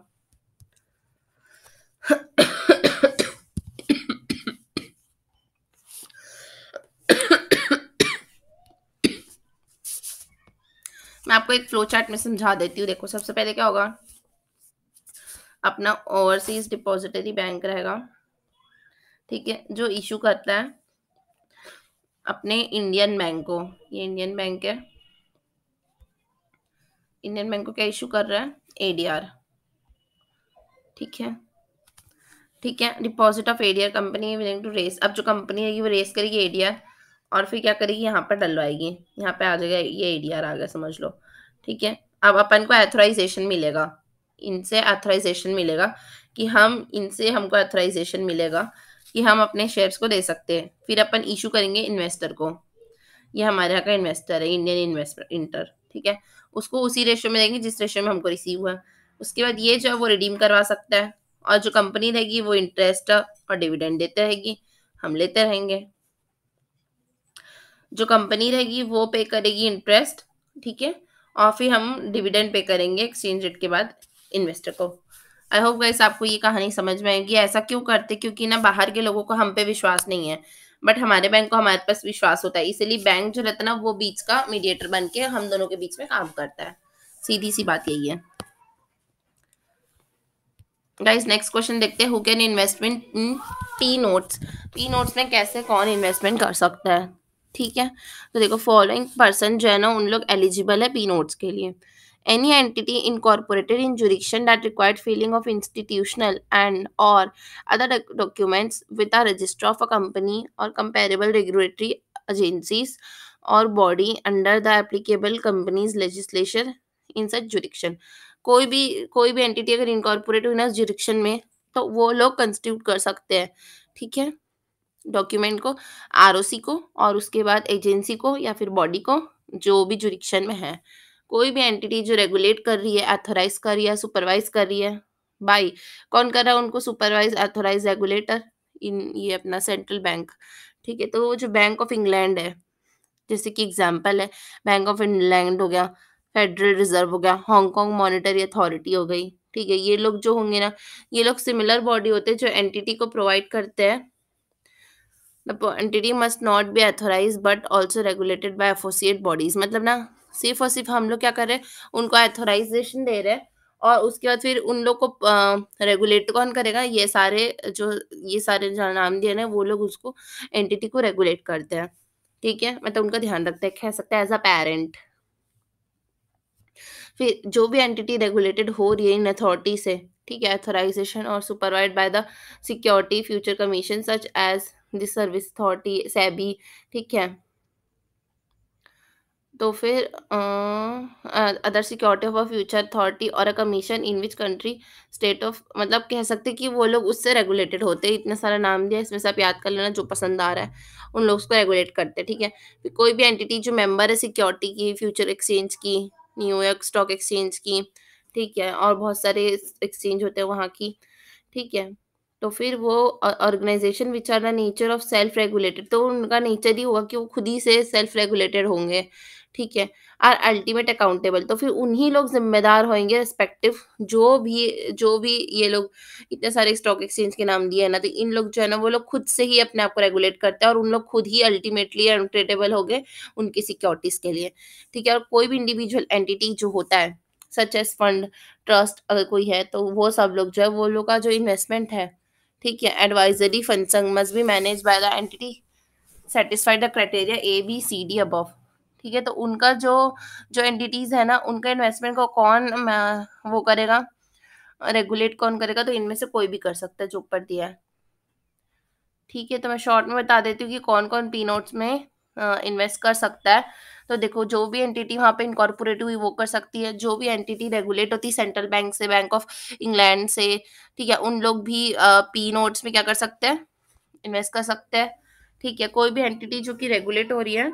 मैं आपको एक फ्लो चार्ट में समझा देती हूँ देखो सबसे पहले क्या होगा अपना ओवरसीज डिपॉजिटरी बैंक रहेगा ठीक है जो इशू करता है अपने इंडियन बैंक को ये इंडियन बैंक है इंडियन बैंक को क्या इशू कर रहा है एडीआर ठीक है ठीक है deposit of ADR company willing to raise अब जो कंपनी है वो रेस करेगी एडीआर और फिर क्या करेगी यहाँ पर डलवाएगी यहाँ पे आ जाएगा ये एडीआर आ गया समझ लो ठीक है अब अपन को एथोराइजेशन मिलेगा इनसे एथोराइजेशन मिलेगा कि हम इनसे हमको एथोराइजेशन मिलेगा कि हम अपने शेयर्स को दे सकते हैं फिर अपन इशू करेंगे इन्वेस्टर को ये हमारे यहाँ का इन्वेस्टर है इंडियन इन्वेस्टर इंटर ठीक है उसको उसी रेशो में देंगे जिस रेशो में हमको रिसीव हुआ उसके बाद ये जो है वो रिडीम करवा सकता है और जो कंपनी रहेगी वो इंटरेस्ट और डिविडेंड देते रहेगी हम लेते रहेंगे जो कंपनी रहेगी वो पे करेगी इंटरेस्ट ठीक है और फिर हम डिविडेंड पे करेंगे एक्सचेंज रेट के बाद इन्वेस्टर को आई होप गाइस आपको ये कहानी समझ में आएगी ऐसा क्यों करते क्योंकि ना बाहर के लोगों को हम पे विश्वास नहीं है बट हमारे बैंक को हमारे पास विश्वास होता है इसीलिए बैंक जो रहता है ना वो बीच का मीडिएटर बन के हम दोनों के बीच में काम करता है सीधी सी बात यही है गाइस नेक्स्ट क्वेश्चन देखते हैं who can investment in P notes P notes में कैसे कौन इन्वेस्टमेंट कर सकता है ठीक है तो देखो फॉलोइंग पर्सन जो है ना उन लोग एलिजिबल है पी नोट्स के लिए any entity incorporated in jurisdiction that required filing of institutional and और other documents with a register of a company और कंपेरेबल रेगुलेटरी एजेंसीज और body under the applicable companies legislation in such jurisdiction कोई भी कोई भी entity अगर incorporate हुई ना जुरिक्शन में तो वो लोग कंस्टिट्यूट कर सकते हैं ठीक है डॉक्यूमेंट को आर को और उसके बाद एजेंसी को या फिर बॉडी को जो भी जुरिक्शन में है कोई भी एंटिटी जो रेगुलेट कर रही है एथोराइज कर रही है सुपरवाइज कर रही है बाई कौन कर रहा है उनको सुपरवाइज एथोराइज रेगुलेटर इन ये अपना सेंट्रल बैंक ठीक है तो जो बैंक ऑफ इंग्लैंड है जैसे कि एग्जाम्पल है बैंक ऑफ इंग्लैंड हो गया फेडरल रिजर्व हो गया हांगकॉन्ग मॉनिटरी अथॉरिटी हो गई ठीक है ये लोग जो होंगे ना ये लोग सिमिलर बॉडी होते हैं जो एंटिटी को प्रोवाइड करते हैं the entity must not be authorize but also regulated by associate bodies मतलब ना सिर्फ और सिर्फ हम लोग क्या कर रहे हैं उनको एथोराइजेशन दे रहे हैं और उसके बाद फिर उन लोग को रेगुलेट कौन करेगा ये सारे जो ये सारे जो नाम दिए ना वो लोग उसको एंटिटी को रेगुलेट करते हैं ठीक है मतलब उनका ध्यान रखते हैं कह सकते हैं एज अ पेरेंट फिर जो भी एंटिटी रेगुलेटेड हो रही है इन अथॉरिटी से ठीक है अथोराइजेशन और supervise by the security future commission such as जिस सर्विस अथॉरिटी सैबी ठीक है तो फिर other security of a future authority और a commission in which country state of मतलब कह सकते कि वो लोग उससे रेगुलेटेड होते हैं इतना सारा नाम दिया इसमें से आप याद कर लेना जो पसंद आ रहा है उन लोग उसको रेगुलेट करते हैं ठीक है फिर कोई भी एंटिटी जो मेंबर है सिक्योरिटी की फ्यूचर एक्सचेंज की न्यूयॉर्क स्टॉक एक्सचेंज की ठीक है और बहुत सारे एक्सचेंज होते हैं वहाँ की ठीक है तो फिर वो organization which are the nature of self regulated तो उनका नेचर ही होगा कि वो खुद ही से सेल्फ रेगुलेटेड होंगे ठीक है आर अल्टीमेट अकाउंटेबल तो फिर उन्हीं लोग जिम्मेदार होंगे रेस्पेक्टिव जो भी जो भी ये लोग इतने सारे स्टॉक एक्सचेंज के नाम दिए हैं ना तो इन लोग जो है ना वो लोग खुद से ही अपने आप को रेगुलेट करते हैं और उन लोग खुद ही अल्टीमेटली अनट्रेडेबल हो गए उनकी सिक्योरिटीज़ के लिए ठीक है और कोई भी इंडिविजुअल एंटिटी जो होता है सच एस फंड ट्रस्ट अगर कोई है तो वो सब लोग जो है वो लोग का जो इन्वेस्टमेंट है ठीक है advisory function must be manage by the entity satisfied the criteria A B C D above ठीक है तो उनका जो जो एंटिटीज़ है ना उनका इन्वेस्टमेंट को कौन वो करेगा रेगुलेट कौन करेगा तो इनमें से कोई भी कर सकता है जो ऊपर दिया है ठीक है तो मैं शॉर्ट में बता देती हूँ कि कौन कौन पी नोट्स में इन्वेस्ट कर सकता है तो देखो जो भी एंटिटी वहाँ पे इनकॉर्पोरेट हुई वो कर सकती है जो भी एंटिटी रेगुलेट होती है सेंट्रल बैंक से बैंक ऑफ इंग्लैंड से ठीक है उन लोग भी पी नोट्स में क्या कर सकते हैं इन्वेस्ट कर सकते हैं ठीक है कोई भी एंटिटी जो कि रेगुलेट हो रही है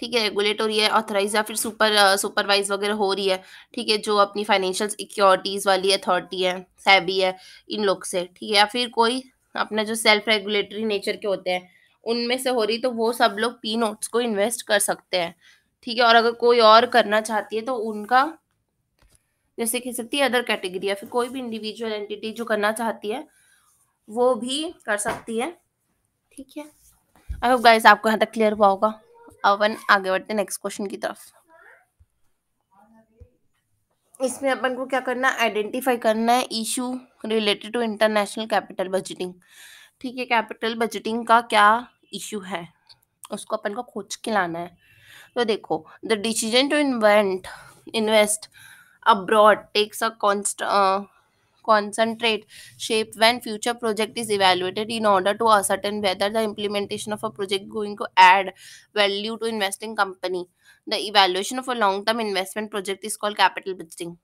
ठीक है रेगुलेट हो रही है ऑथराइज या फिर सुपर सुपरवाइज वगैरह हो रही है ठीक है जो अपनी फाइनेंशियल सिक्योरिटीज वाली अथॉरिटी है सैबी है इन लोग से ठीक है या फिर कोई अपना जो सेल्फ रेगुलेटरी नेचर के होते हैं उनमें से हो रही तो वो सब लोग पी नोट्स को इन्वेस्ट कर सकते हैं ठीक है और अगर कोई और करना चाहती है तो उनका जैसे कह सकती है अदर कैटेगरी या फिर कोई भी इंडिविजुअल एंटिटी जो करना चाहती है वो भी कर सकती है ठीक है आई होप गाइस आपको यहाँ तक क्लियर हुआ होगा अपन आगे बढ़ते नेक्स्ट क्वेश्चन की तरफ इसमें अपन को क्या करना है आइडेंटिफाई करना है issue related to international capital budgeting ठीक है कैपिटल बजटिंग का क्या इश्यू है उसको अपन को खोज के लाना है तो देखो the decision to invent invest abroad takes a कॉन्स्ट concentrate shape when future project is evaluated in order to ascertain whether the implementation of a project going to add value to investing company the evaluation of a long term investment project is call capital budgeting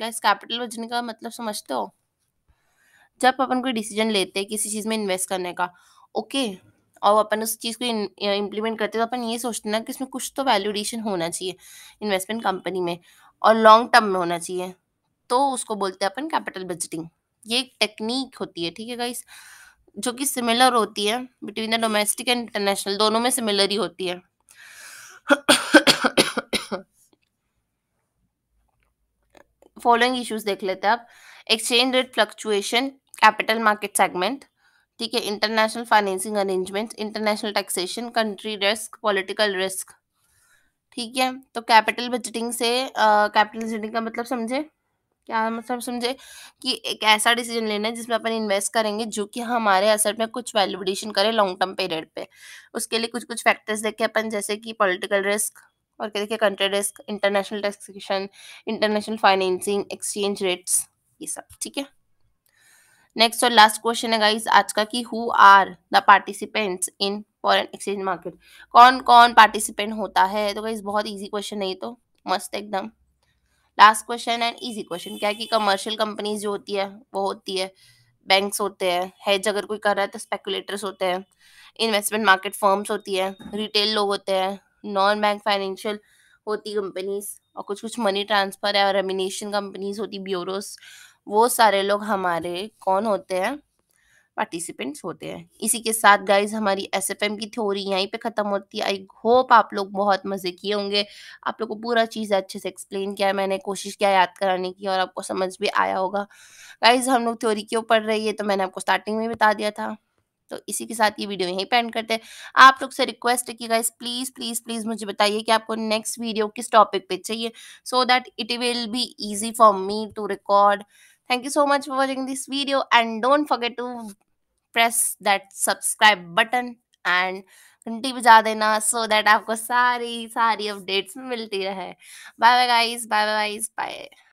गैस capital budgeting का मतलब समझते हो जब अपन कोई decision लेते हैं किसी चीज में इन्वेस्ट करने का ओके okay, और अपन उस चीज़ को इम्प्लीमेंट करते तो अपन ये सोचते ना कि इसमें कुछ तो वैल्यूडेशन होना चाहिए इन्वेस्टमेंट कंपनी में और लॉन्ग टर्म में होना चाहिए तो उसको बोलते हैं अपन कैपिटल बजटिंग ये एक टेक्निक होती है ठीक है गाइस जो कि सिमिलर होती है between the domestic and international दोनों में सिमिलर ही होती है फॉलोइंग इश्यूज देख लेते हैं आप exchange rate fluctuation capital market segment ठीक है international financing arrangement international taxation country risk political risk ठीक है तो कैपिटल बजटिंग से कैपिटल बजटिंग का मतलब समझे क्या मतलब समझे कि एक ऐसा डिसीजन लेना है जिसमें अपन इन्वेस्ट करेंगे जो कि हमारे असर में कुछ वैल्यूडेशन करे लॉन्ग टर्म पीरियड पे उसके लिए कुछ कुछ फैक्टर्स देखे अपन जैसे कि पॉलिटिकल रिस्क और क्या देखिए country risk international taxation international financing exchange rates ये सब ठीक है नेक्स्ट और लास्ट क्वेश्चन है गाइस आज का कि who are the participants in foreign exchange market कौन कौन पार्टिसिपेंट होता है तो गाइस बहुत इजी क्वेश्चन है ये तो मस्त एकदम last question and easy question क्या कि कमर्शियल कंपनीज जो होती है वो होती है बैंक्स होते हैं हेज अगर कोई कर रहा है तो स्पेकुलेटर्स होते हैं इन्वेस्टमेंट मार्केट फर्म्स होती है रिटेल लोग होते हैं नॉन बैंक फाइनेंशियल होती कंपनीज और कुछ कुछ मनी ट्रांसफर है और रेमिनेशन कंपनीज होती ब्यूरोस वो सारे लोग हमारे कौन होते हैं पार्टिसिपेंट्स होते हैं इसी के साथ गाइज हमारी एस एफ एम की थ्योरी यहीं पे ख़त्म होती है आई होप आप लोग बहुत मज़े किए होंगे आप लोग को पूरा चीज़ अच्छे से एक्सप्लेन किया है मैंने कोशिश किया याद कराने की और आपको समझ भी आया होगा गाइज हम लोग थ्योरी क्यों पढ़ रही है तो मैंने आपको स्टार्टिंग में बता दिया था तो इसी के साथ ये वीडियो यहीं पेंड एंड करते हैं आप लोग से रिक्वेस्ट है कि गाइज प्लीज़ प्लीज़ प्लीज़ मुझे बताइए कि आपको नेक्स्ट वीडियो किस टॉपिक पे चाहिए so that it will be easy for me to record thank you so much for watching this video and don't forget to press that subscribe button and घंटी बजा देना सो दैट आपको सारी सारी updates मिलती रहे bye bye guys bye bye bye